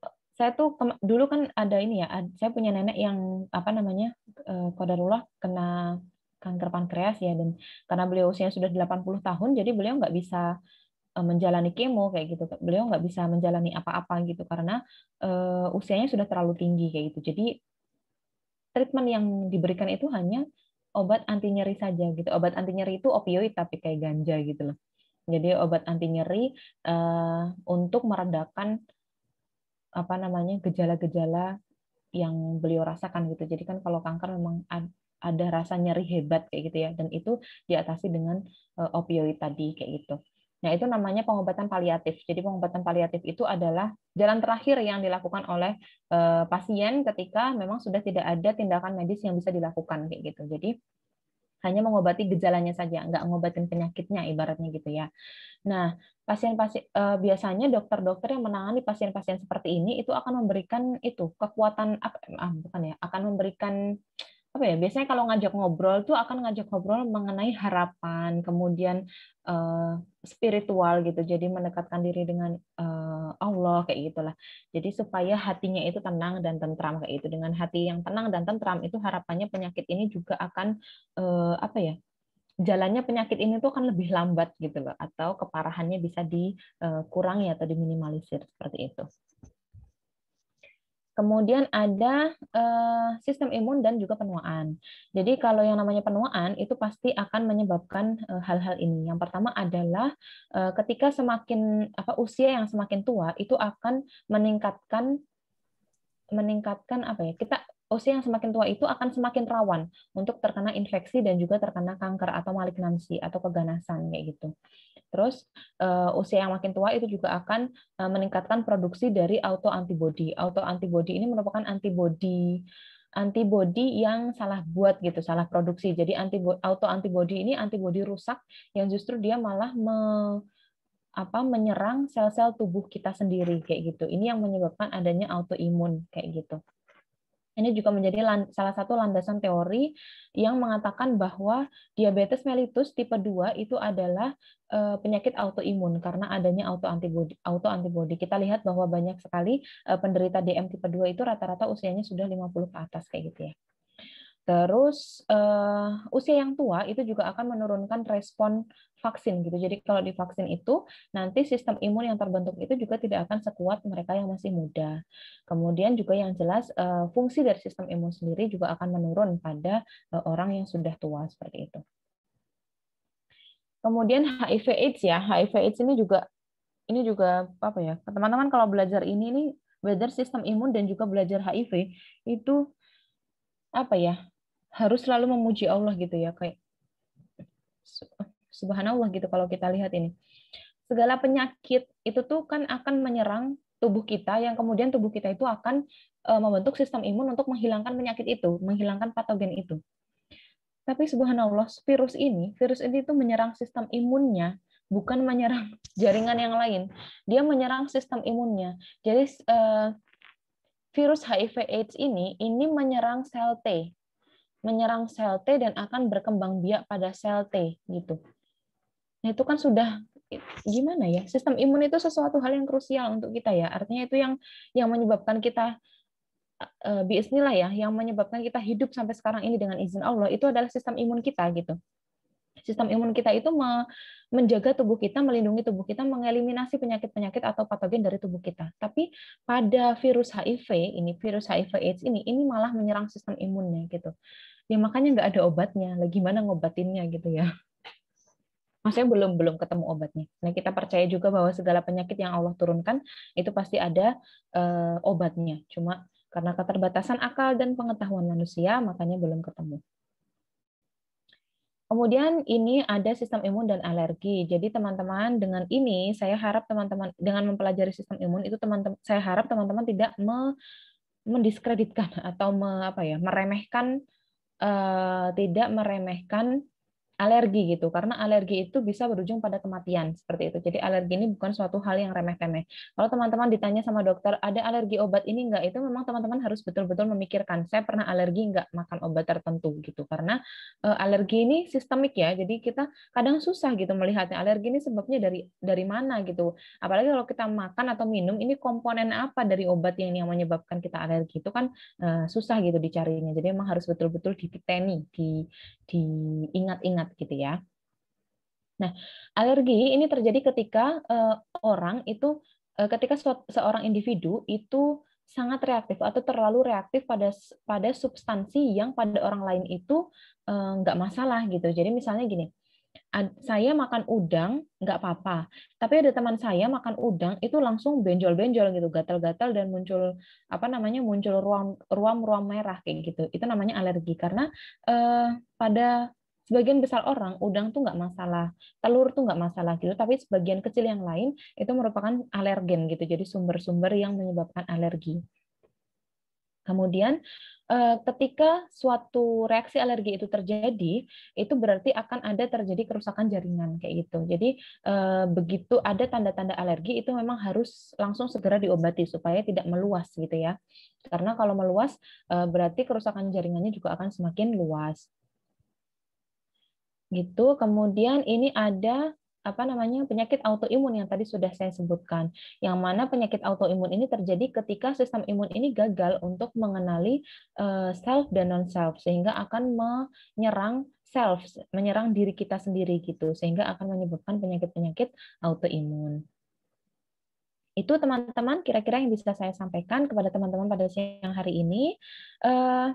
eh, saya tuh dulu kan ada ini ya saya punya nenek yang apa namanya eh, kodarullah kena kanker pankreas ya dan karena beliau usianya sudah 80 tahun jadi beliau nggak bisa menjalani kemo kayak gitu. Beliau nggak bisa menjalani apa-apa gitu karena uh, usianya sudah terlalu tinggi kayak gitu. Jadi treatment yang diberikan itu hanya obat anti nyeri saja gitu. Obat anti nyeri itu opioid tapi kayak ganja gitu loh. Jadi obat anti nyeri uh, untuk meredakan apa namanya gejala-gejala yang beliau rasakan gitu. Jadi kan kalau kanker memang ada rasa nyeri hebat kayak gitu ya dan itu diatasi dengan uh, opioid tadi kayak gitu. Nah, itu namanya pengobatan paliatif. Jadi pengobatan paliatif itu adalah jalan terakhir yang dilakukan oleh eh, pasien ketika memang sudah tidak ada tindakan medis yang bisa dilakukan kayak gitu. Jadi hanya mengobati gejalanya saja, nggak ngobatin penyakitnya ibaratnya gitu ya. Nah, pasien-pasien uh, biasanya dokter-dokter yang menangani pasien-pasien seperti ini itu akan memberikan itu kekuatan ah, bukan ya, akan memberikan apa ya biasanya kalau ngajak ngobrol tuh akan ngajak ngobrol mengenai harapan kemudian uh, spiritual gitu jadi mendekatkan diri dengan uh, Allah kayak gitulah jadi supaya hatinya itu tenang dan tentram kayak itu dengan hati yang tenang dan tentram itu harapannya penyakit ini juga akan uh, apa ya jalannya penyakit ini tuh akan lebih lambat gitu loh atau keparahannya bisa dikurangi atau diminimalisir seperti itu. Kemudian ada uh, sistem imun dan juga penuaan. Jadi kalau yang namanya penuaan itu pasti akan menyebabkan eh, hal-hal uh, ini. Yang pertama adalah uh, ketika semakin apa usia yang semakin tua itu akan meningkatkan meningkatkan apa ya kita usia yang semakin tua itu akan semakin rawan untuk terkena infeksi dan juga terkena kanker atau malignansi atau keganasan kayak gitu. Terus uh, usia yang makin tua itu juga akan uh, meningkatkan produksi dari autoantibody. Autoantibody ini merupakan antibody antibody yang salah buat gitu, salah produksi. Jadi autoantibody autoantibodi ini antibody rusak yang justru dia malah me, apa menyerang sel-sel tubuh kita sendiri kayak gitu. Ini yang menyebabkan adanya autoimun kayak gitu. Ini juga menjadi salah satu landasan teori yang mengatakan bahwa diabetes mellitus tipe 2 itu adalah eh, penyakit autoimun karena adanya autoantibodi. Autoantibodi. Kita lihat bahwa banyak sekali eh, penderita DM tipe 2 itu rata-rata usianya sudah 50 ke atas kayak gitu ya. Terus uh, usia yang tua itu juga akan menurunkan respon vaksin gitu. Jadi kalau divaksin itu nanti sistem imun yang terbentuk itu juga tidak akan sekuat mereka yang masih muda. Kemudian juga yang jelas uh, fungsi dari sistem imun sendiri juga akan menurun pada uh, orang yang sudah tua seperti itu. Kemudian HIV AIDS ya. HIV AIDS ini juga ini juga apa ya? Teman-teman kalau belajar ini nih belajar sistem imun dan juga belajar HIV itu apa ya harus selalu memuji Allah gitu ya kayak subhanallah gitu kalau kita lihat ini segala penyakit itu tuh kan akan menyerang tubuh kita yang kemudian tubuh kita itu akan e, membentuk sistem imun untuk menghilangkan penyakit itu menghilangkan patogen itu tapi subhanallah virus ini virus ini tuh menyerang sistem imunnya bukan menyerang *laughs* jaringan yang lain dia menyerang sistem imunnya jadi e, virus HIV/AIDS ini ini menyerang sel T menyerang sel T dan akan berkembang biak pada sel T gitu. Nah, itu kan sudah gimana ya? Sistem imun itu sesuatu hal yang krusial untuk kita ya. Artinya itu yang yang menyebabkan kita eh, lah ya, yang menyebabkan kita hidup sampai sekarang ini dengan izin Allah itu adalah sistem imun kita gitu sistem imun kita itu menjaga tubuh kita, melindungi tubuh kita, mengeliminasi penyakit-penyakit atau patogen dari tubuh kita. Tapi pada virus HIV ini, virus HIV/AIDS ini, ini malah menyerang sistem imunnya gitu. Ya makanya nggak ada obatnya. Lagi mana ngobatinnya gitu ya. *laughs* Maksudnya belum belum ketemu obatnya. Nah kita percaya juga bahwa segala penyakit yang Allah turunkan itu pasti ada uh, obatnya. Cuma karena keterbatasan akal dan pengetahuan manusia, makanya belum ketemu. Kemudian ini ada sistem imun dan alergi. Jadi teman-teman dengan ini saya harap teman-teman dengan mempelajari sistem imun itu teman-teman saya harap teman-teman tidak me, mendiskreditkan *laughs* atau me, apa ya meremehkan uh, tidak meremehkan alergi gitu karena alergi itu bisa berujung pada kematian seperti itu jadi alergi ini bukan suatu hal yang remeh-remeh kalau teman-teman ditanya sama dokter ada alergi obat ini enggak itu memang teman-teman harus betul-betul memikirkan saya pernah alergi enggak makan obat tertentu gitu karena e, alergi ini sistemik ya jadi kita kadang susah gitu melihatnya alergi ini sebabnya dari dari mana gitu apalagi kalau kita makan atau minum ini komponen apa dari obat yang yang menyebabkan kita alergi itu kan e, susah gitu dicarinya jadi memang harus betul-betul dititeni di diingat-ingat banget gitu ya. Nah, alergi ini terjadi ketika uh, orang itu uh, ketika seorang individu itu sangat reaktif atau terlalu reaktif pada pada substansi yang pada orang lain itu uh, masalah gitu. Jadi misalnya gini, saya makan udang nggak apa-apa tapi ada teman saya makan udang itu langsung benjol-benjol gitu gatal-gatal dan muncul apa namanya muncul ruam ruam merah kayak gitu itu namanya alergi karena uh, pada sebagian besar orang udang tuh nggak masalah, telur tuh nggak masalah gitu, tapi sebagian kecil yang lain itu merupakan alergen gitu, jadi sumber-sumber yang menyebabkan alergi. Kemudian eh, ketika suatu reaksi alergi itu terjadi, itu berarti akan ada terjadi kerusakan jaringan kayak gitu. Jadi eh, begitu ada tanda-tanda alergi itu memang harus langsung segera diobati supaya tidak meluas gitu ya. Karena kalau meluas eh, berarti kerusakan jaringannya juga akan semakin luas gitu. Kemudian ini ada apa namanya penyakit autoimun yang tadi sudah saya sebutkan. Yang mana penyakit autoimun ini terjadi ketika sistem imun ini gagal untuk mengenali eh, self dan non self sehingga akan menyerang self, menyerang diri kita sendiri gitu sehingga akan menyebabkan penyakit-penyakit autoimun. Itu teman-teman kira-kira yang bisa saya sampaikan kepada teman-teman pada siang hari ini. Eh,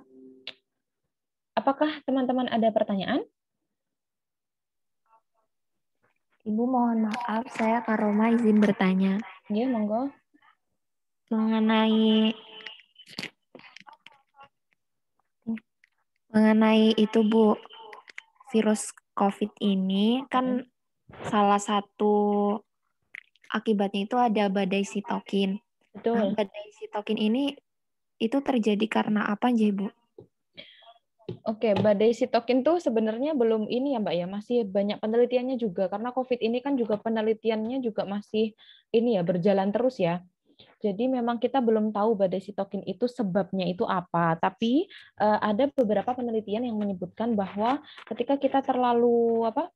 apakah teman-teman ada pertanyaan? Ibu mohon maaf, saya Kak Roma izin bertanya. Iya, monggo. Mengenai mengenai itu Bu, virus COVID ini kan hmm. salah satu akibatnya itu ada badai sitokin. Nah, Betul. Nah, badai sitokin ini itu terjadi karena apa aja, Bu? Oke, okay, badai sitokin tuh sebenarnya belum ini ya Mbak ya, masih banyak penelitiannya juga karena COVID ini kan juga penelitiannya juga masih ini ya berjalan terus ya. Jadi memang kita belum tahu badai sitokin itu sebabnya itu apa, tapi eh, ada beberapa penelitian yang menyebutkan bahwa ketika kita terlalu apa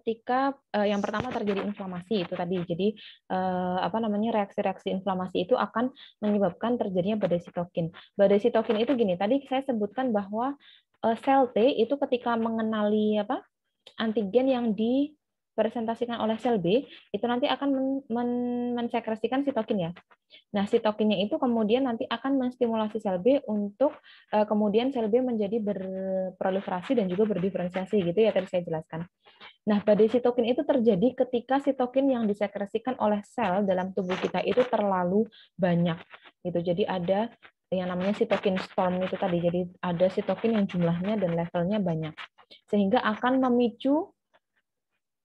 ketika uh, yang pertama terjadi inflamasi itu tadi. Jadi uh, apa namanya reaksi-reaksi inflamasi itu akan menyebabkan terjadinya badai sitokin. Badai sitokin itu gini, tadi saya sebutkan bahwa uh, sel T itu ketika mengenali apa antigen yang di dipresentasikan oleh sel B itu nanti akan men men mensekresikan sitokin ya. Nah, sitokinnya itu kemudian nanti akan menstimulasi sel B untuk uh, kemudian sel B menjadi berproliferasi dan juga berdiferensiasi gitu ya tadi saya jelaskan. Nah, pada sitokin itu terjadi ketika sitokin yang disekresikan oleh sel dalam tubuh kita itu terlalu banyak. Gitu. Jadi ada yang namanya sitokin storm itu tadi. Jadi ada sitokin yang jumlahnya dan levelnya banyak. Sehingga akan memicu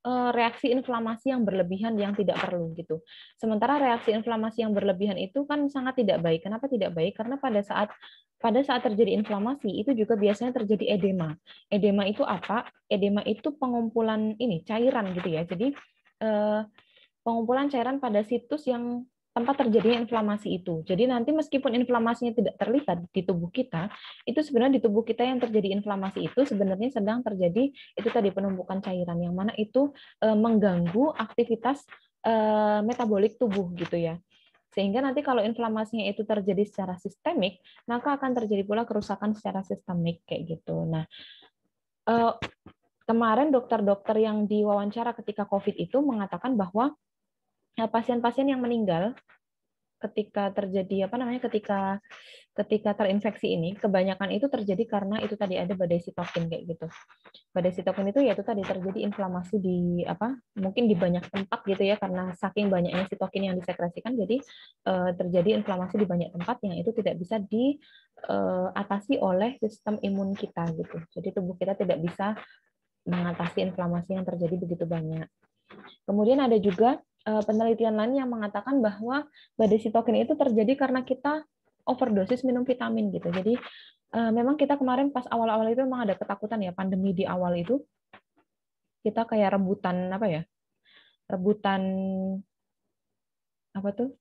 Eh, reaksi inflamasi yang berlebihan yang tidak perlu gitu. Sementara reaksi inflamasi yang berlebihan itu kan sangat tidak baik. Kenapa tidak baik? Karena pada saat pada saat terjadi inflamasi itu juga biasanya terjadi edema. Edema itu apa? Edema itu pengumpulan ini cairan gitu ya. Jadi eh, pengumpulan cairan pada situs yang tempat terjadinya inflamasi itu. Jadi nanti meskipun inflamasinya tidak terlihat di tubuh kita, itu sebenarnya di tubuh kita yang terjadi inflamasi itu sebenarnya sedang terjadi itu tadi penumpukan cairan yang mana itu eh, mengganggu aktivitas eh, metabolik tubuh gitu ya sehingga nanti kalau inflamasinya itu terjadi secara sistemik maka akan terjadi pula kerusakan secara sistemik kayak gitu nah eh, kemarin dokter-dokter yang diwawancara ketika covid itu mengatakan bahwa Nah, pasien-pasien yang meninggal ketika terjadi apa namanya ketika ketika terinfeksi ini kebanyakan itu terjadi karena itu tadi ada badai sitokin kayak gitu badai sitokin itu yaitu tadi terjadi inflamasi di apa mungkin di banyak tempat gitu ya karena saking banyaknya sitokin yang disekresikan jadi eh, terjadi inflamasi di banyak tempat yang itu tidak bisa diatasi eh, oleh sistem imun kita gitu jadi tubuh kita tidak bisa mengatasi inflamasi yang terjadi begitu banyak kemudian ada juga Eh, penelitian lain yang mengatakan bahwa badai sitokin itu terjadi karena kita overdosis minum vitamin gitu. Jadi eh, memang kita kemarin pas awal-awal itu memang ada ketakutan ya pandemi di awal itu kita kayak rebutan apa ya? Rebutan apa tuh?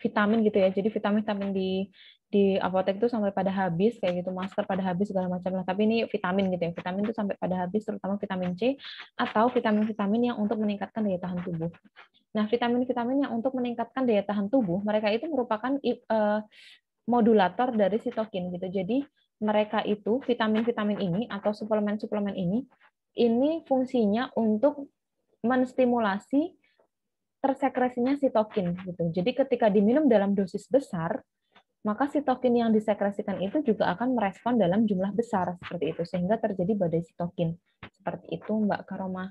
vitamin gitu ya. Jadi vitamin-vitamin di di apotek itu sampai pada habis kayak gitu masker pada habis segala macam lah tapi ini vitamin gitu ya vitamin itu sampai pada habis terutama vitamin C atau vitamin-vitamin yang untuk meningkatkan daya tahan tubuh nah vitamin-vitamin yang untuk meningkatkan daya tahan tubuh mereka itu merupakan eh, modulator dari sitokin gitu jadi mereka itu vitamin-vitamin ini atau suplemen-suplemen ini ini fungsinya untuk menstimulasi tersekresinya sitokin gitu. Jadi ketika diminum dalam dosis besar, maka sitokin yang disekresikan itu juga akan merespon dalam jumlah besar seperti itu sehingga terjadi badai sitokin seperti itu Mbak Karoma.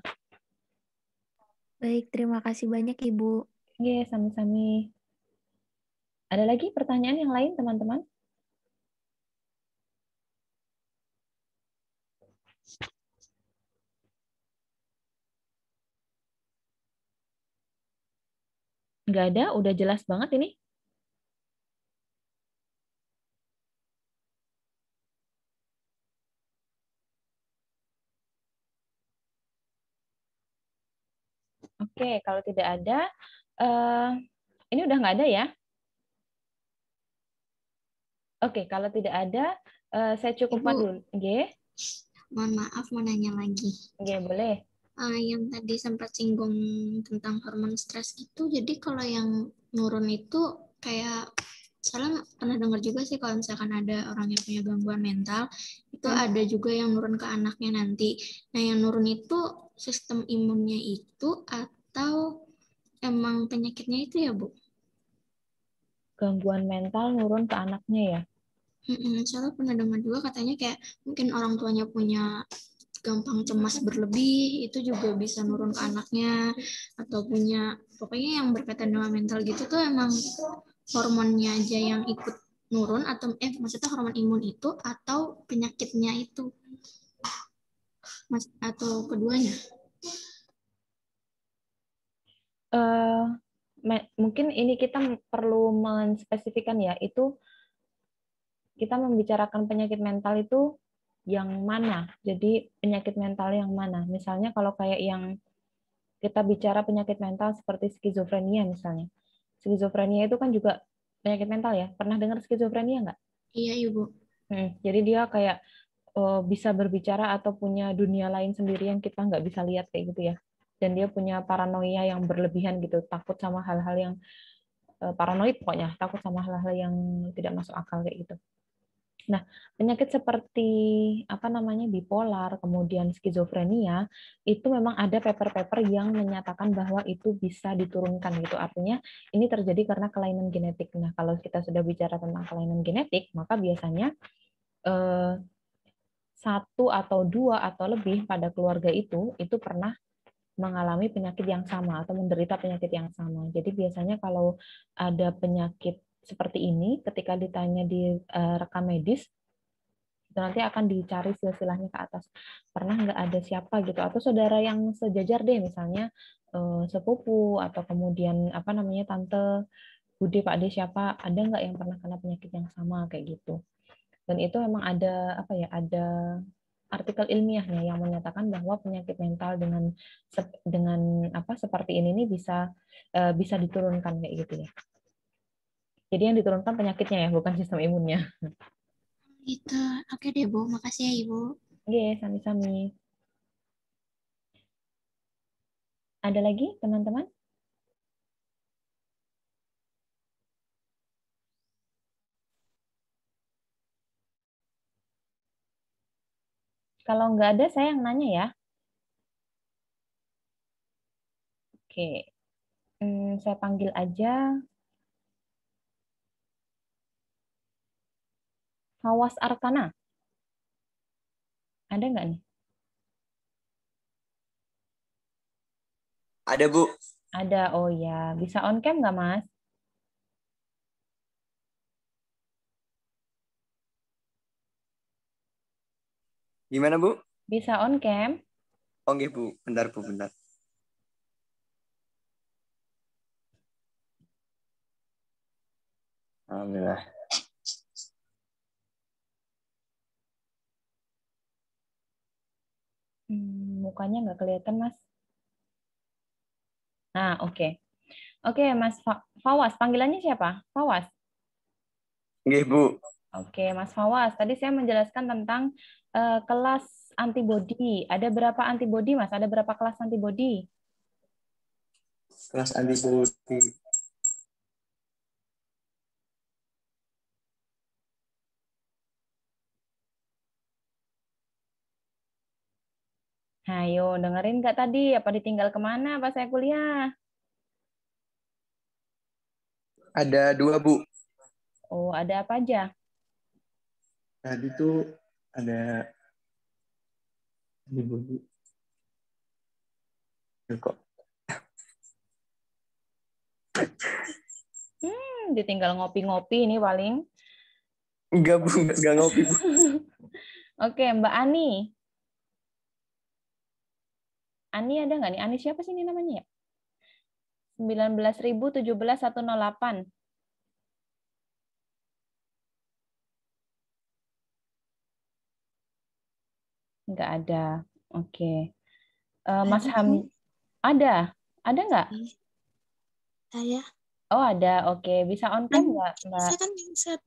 Baik, terima kasih banyak Ibu. Iya, yeah, sami-sami. Ada lagi pertanyaan yang lain teman-teman? Gak ada, udah jelas banget ini. Oke, kalau tidak ada, uh, ini udah nggak ada ya? Oke, kalau tidak ada, uh, saya cukup Ibu, dulu. Oke. Mohon maaf, mau nanya lagi. Oke, boleh. Uh, yang tadi sempat singgung tentang hormon stres itu, jadi kalau yang nurun itu kayak salam pernah dengar juga sih kalau misalkan ada orang yang punya gangguan mental itu hmm. ada juga yang nurun ke anaknya nanti. Nah yang nurun itu sistem imunnya itu atau emang penyakitnya itu ya Bu? Gangguan mental nurun ke anaknya ya? hmm, soalnya pernah dengar juga katanya kayak mungkin orang tuanya punya gampang cemas berlebih itu juga bisa nurun ke anaknya atau punya pokoknya yang berkaitan dengan mental gitu tuh emang hormonnya aja yang ikut nurun atau eh maksudnya hormon imun itu atau penyakitnya itu Mas, atau keduanya Eh, mungkin ini kita perlu menspesifikan ya itu kita membicarakan penyakit mental itu yang mana jadi penyakit mental yang mana misalnya kalau kayak yang kita bicara penyakit mental seperti skizofrenia misalnya skizofrenia itu kan juga penyakit mental ya pernah dengar skizofrenia nggak iya ibu iya, hmm, jadi dia kayak uh, bisa berbicara atau punya dunia lain sendiri yang kita nggak bisa lihat kayak gitu ya dan dia punya paranoia yang berlebihan gitu takut sama hal-hal yang eh, paranoid pokoknya takut sama hal-hal yang tidak masuk akal kayak gitu nah penyakit seperti apa namanya bipolar kemudian skizofrenia itu memang ada paper-paper yang menyatakan bahwa itu bisa diturunkan gitu artinya ini terjadi karena kelainan genetik nah kalau kita sudah bicara tentang kelainan genetik maka biasanya eh, satu atau dua atau lebih pada keluarga itu itu pernah mengalami penyakit yang sama atau menderita penyakit yang sama. Jadi biasanya kalau ada penyakit seperti ini, ketika ditanya di uh, rekam medis, itu nanti akan dicari silsilahnya ke atas. Pernah nggak ada siapa gitu atau saudara yang sejajar deh misalnya uh, sepupu atau kemudian apa namanya tante Bude Pak De siapa ada nggak yang pernah kena penyakit yang sama kayak gitu. Dan itu memang ada apa ya ada artikel ilmiahnya yang menyatakan bahwa penyakit mental dengan dengan apa seperti ini ini bisa eh, bisa diturunkan kayak gitu ya. Jadi yang diturunkan penyakitnya ya, bukan sistem imunnya. Gitu. Oke deh, Bu. Makasih ya, Ibu. Oke, yeah, sami-sami. Ada lagi, teman-teman? Kalau nggak ada, saya yang nanya ya. Oke, hmm, saya panggil aja. Hawas Arkana. Ada nggak nih? Ada, Bu. Ada, oh ya. Bisa on cam nggak, Mas? Gimana, Bu? Bisa on cam? Oh, nggih, Bu. Bentar, Bu, bentar. Alhamdulillah. Hmm, mukanya nggak kelihatan, Mas. Nah, oke. Okay. Oke, okay, Mas Fawas. Panggilannya siapa? Fawas? Nggih, Bu. Oke, Mas Fawas, tadi saya menjelaskan tentang uh, kelas antibodi. Ada berapa antibodi, Mas? Ada berapa kelas antibodi? Kelas antibodi Ayo, dengerin nggak tadi? Apa ditinggal kemana pas saya kuliah? Ada dua, Bu. Oh, ada apa aja? tadi tuh ada di budi kok hmm, ditinggal ngopi-ngopi ini paling Enggak, Bu. Enggak ngopi, Bu. *laughs* Oke, Mbak Ani. Ani ada nggak nih? Ani siapa sih ini namanya ya? Sembilan belas belas ribu tujuh delapan. nggak ada. Oke. Okay. Uh, eh, Mas Ham, ada? Ada nggak? Saya. Oh ada, oke. Okay. Bisa on cam nggak, Mbak? Saya kan set.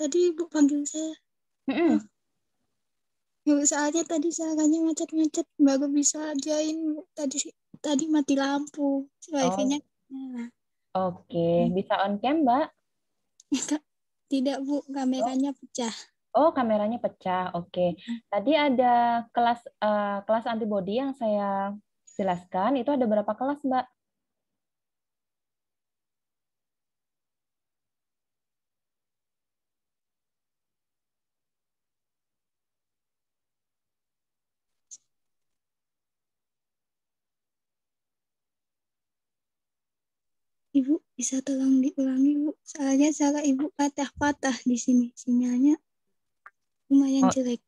Tadi Ibu panggil saya. Mm -mm. Oh. soalnya tadi soalnya macet-macet, baru bisa ajain tadi tadi mati lampu. Wifi-nya. Oh. Oke, okay. Hmm. bisa on cam, Mbak? Tidak, Bu. Kameranya oh. pecah. Oh, kameranya pecah. Oke. Okay. Hmm. Tadi ada kelas uh, kelas antibodi yang saya jelaskan. Itu ada berapa kelas, Mbak? Ibu bisa tolong diulangi, Bu. Soalnya salah Ibu patah-patah di sini sinyalnya lumayan oh. jelek.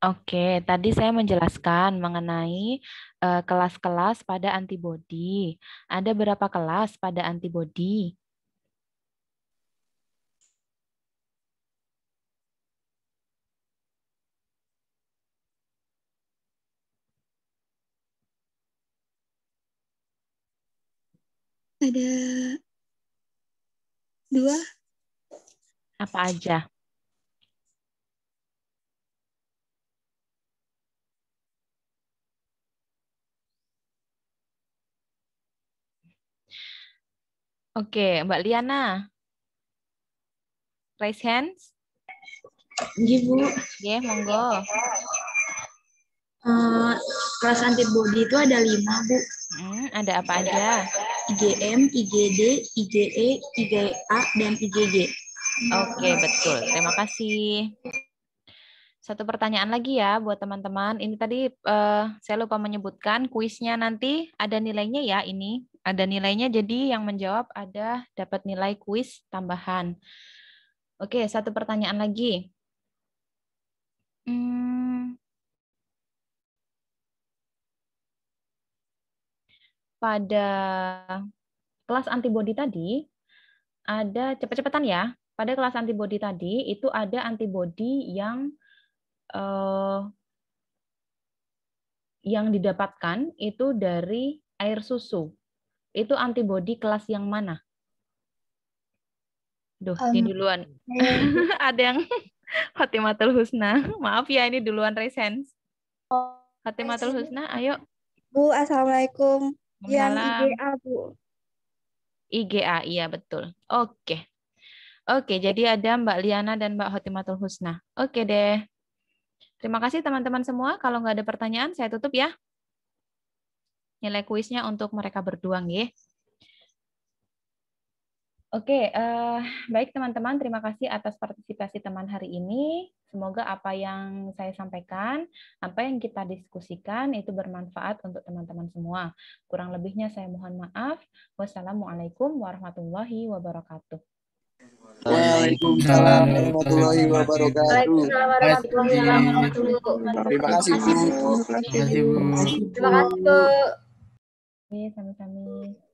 Oke, tadi saya menjelaskan mengenai eh, kelas-kelas uh, pada antibodi. Ada berapa kelas pada antibodi? Ada dua. Apa aja? Oke, Mbak Liana. Raise hands. Iya, Bu. monggo. Uh, kelas antibody itu ada lima, Bu. Hmm, ada apa aja? IgM, IgD, IgE, IgA, dan IgG. Oke, betul. Terima kasih. Satu pertanyaan lagi ya buat teman-teman. Ini tadi uh, saya lupa menyebutkan kuisnya nanti ada nilainya ya ini. Ada nilainya jadi yang menjawab ada dapat nilai kuis tambahan. Oke, satu pertanyaan lagi. Hmm. Pada kelas antibodi tadi ada cepat-cepatan ya. Pada kelas antibodi tadi itu ada antibodi yang uh, yang didapatkan itu dari air susu. Itu antibodi kelas yang mana? Duh, um, ini duluan. Um, *laughs* Ada yang Hotimatul *laughs* Husna. Maaf ya, ini duluan Resens. Hotimatul Husna, ayo. Bu, Assalamualaikum. Yang IGA, Bu. IGA, iya betul. Oke. Oke, jadi ada Mbak Liana dan Mbak Hotimatul Husna. Oke deh. Terima kasih teman-teman semua. Kalau nggak ada pertanyaan, saya tutup ya. Nilai kuisnya untuk mereka berdua, nggih. Oke, uh, baik teman-teman, terima kasih atas partisipasi teman hari ini. Semoga apa yang saya sampaikan, apa yang kita diskusikan itu bermanfaat untuk teman-teman semua. Kurang lebihnya saya mohon maaf. Wassalamualaikum warahmatullahi wabarakatuh. Waalaikumsalam warahmatullahi wabarakatuh. Terima kasih Bu. Terima kasih Bu. Terima kasih Bu. Terima kasih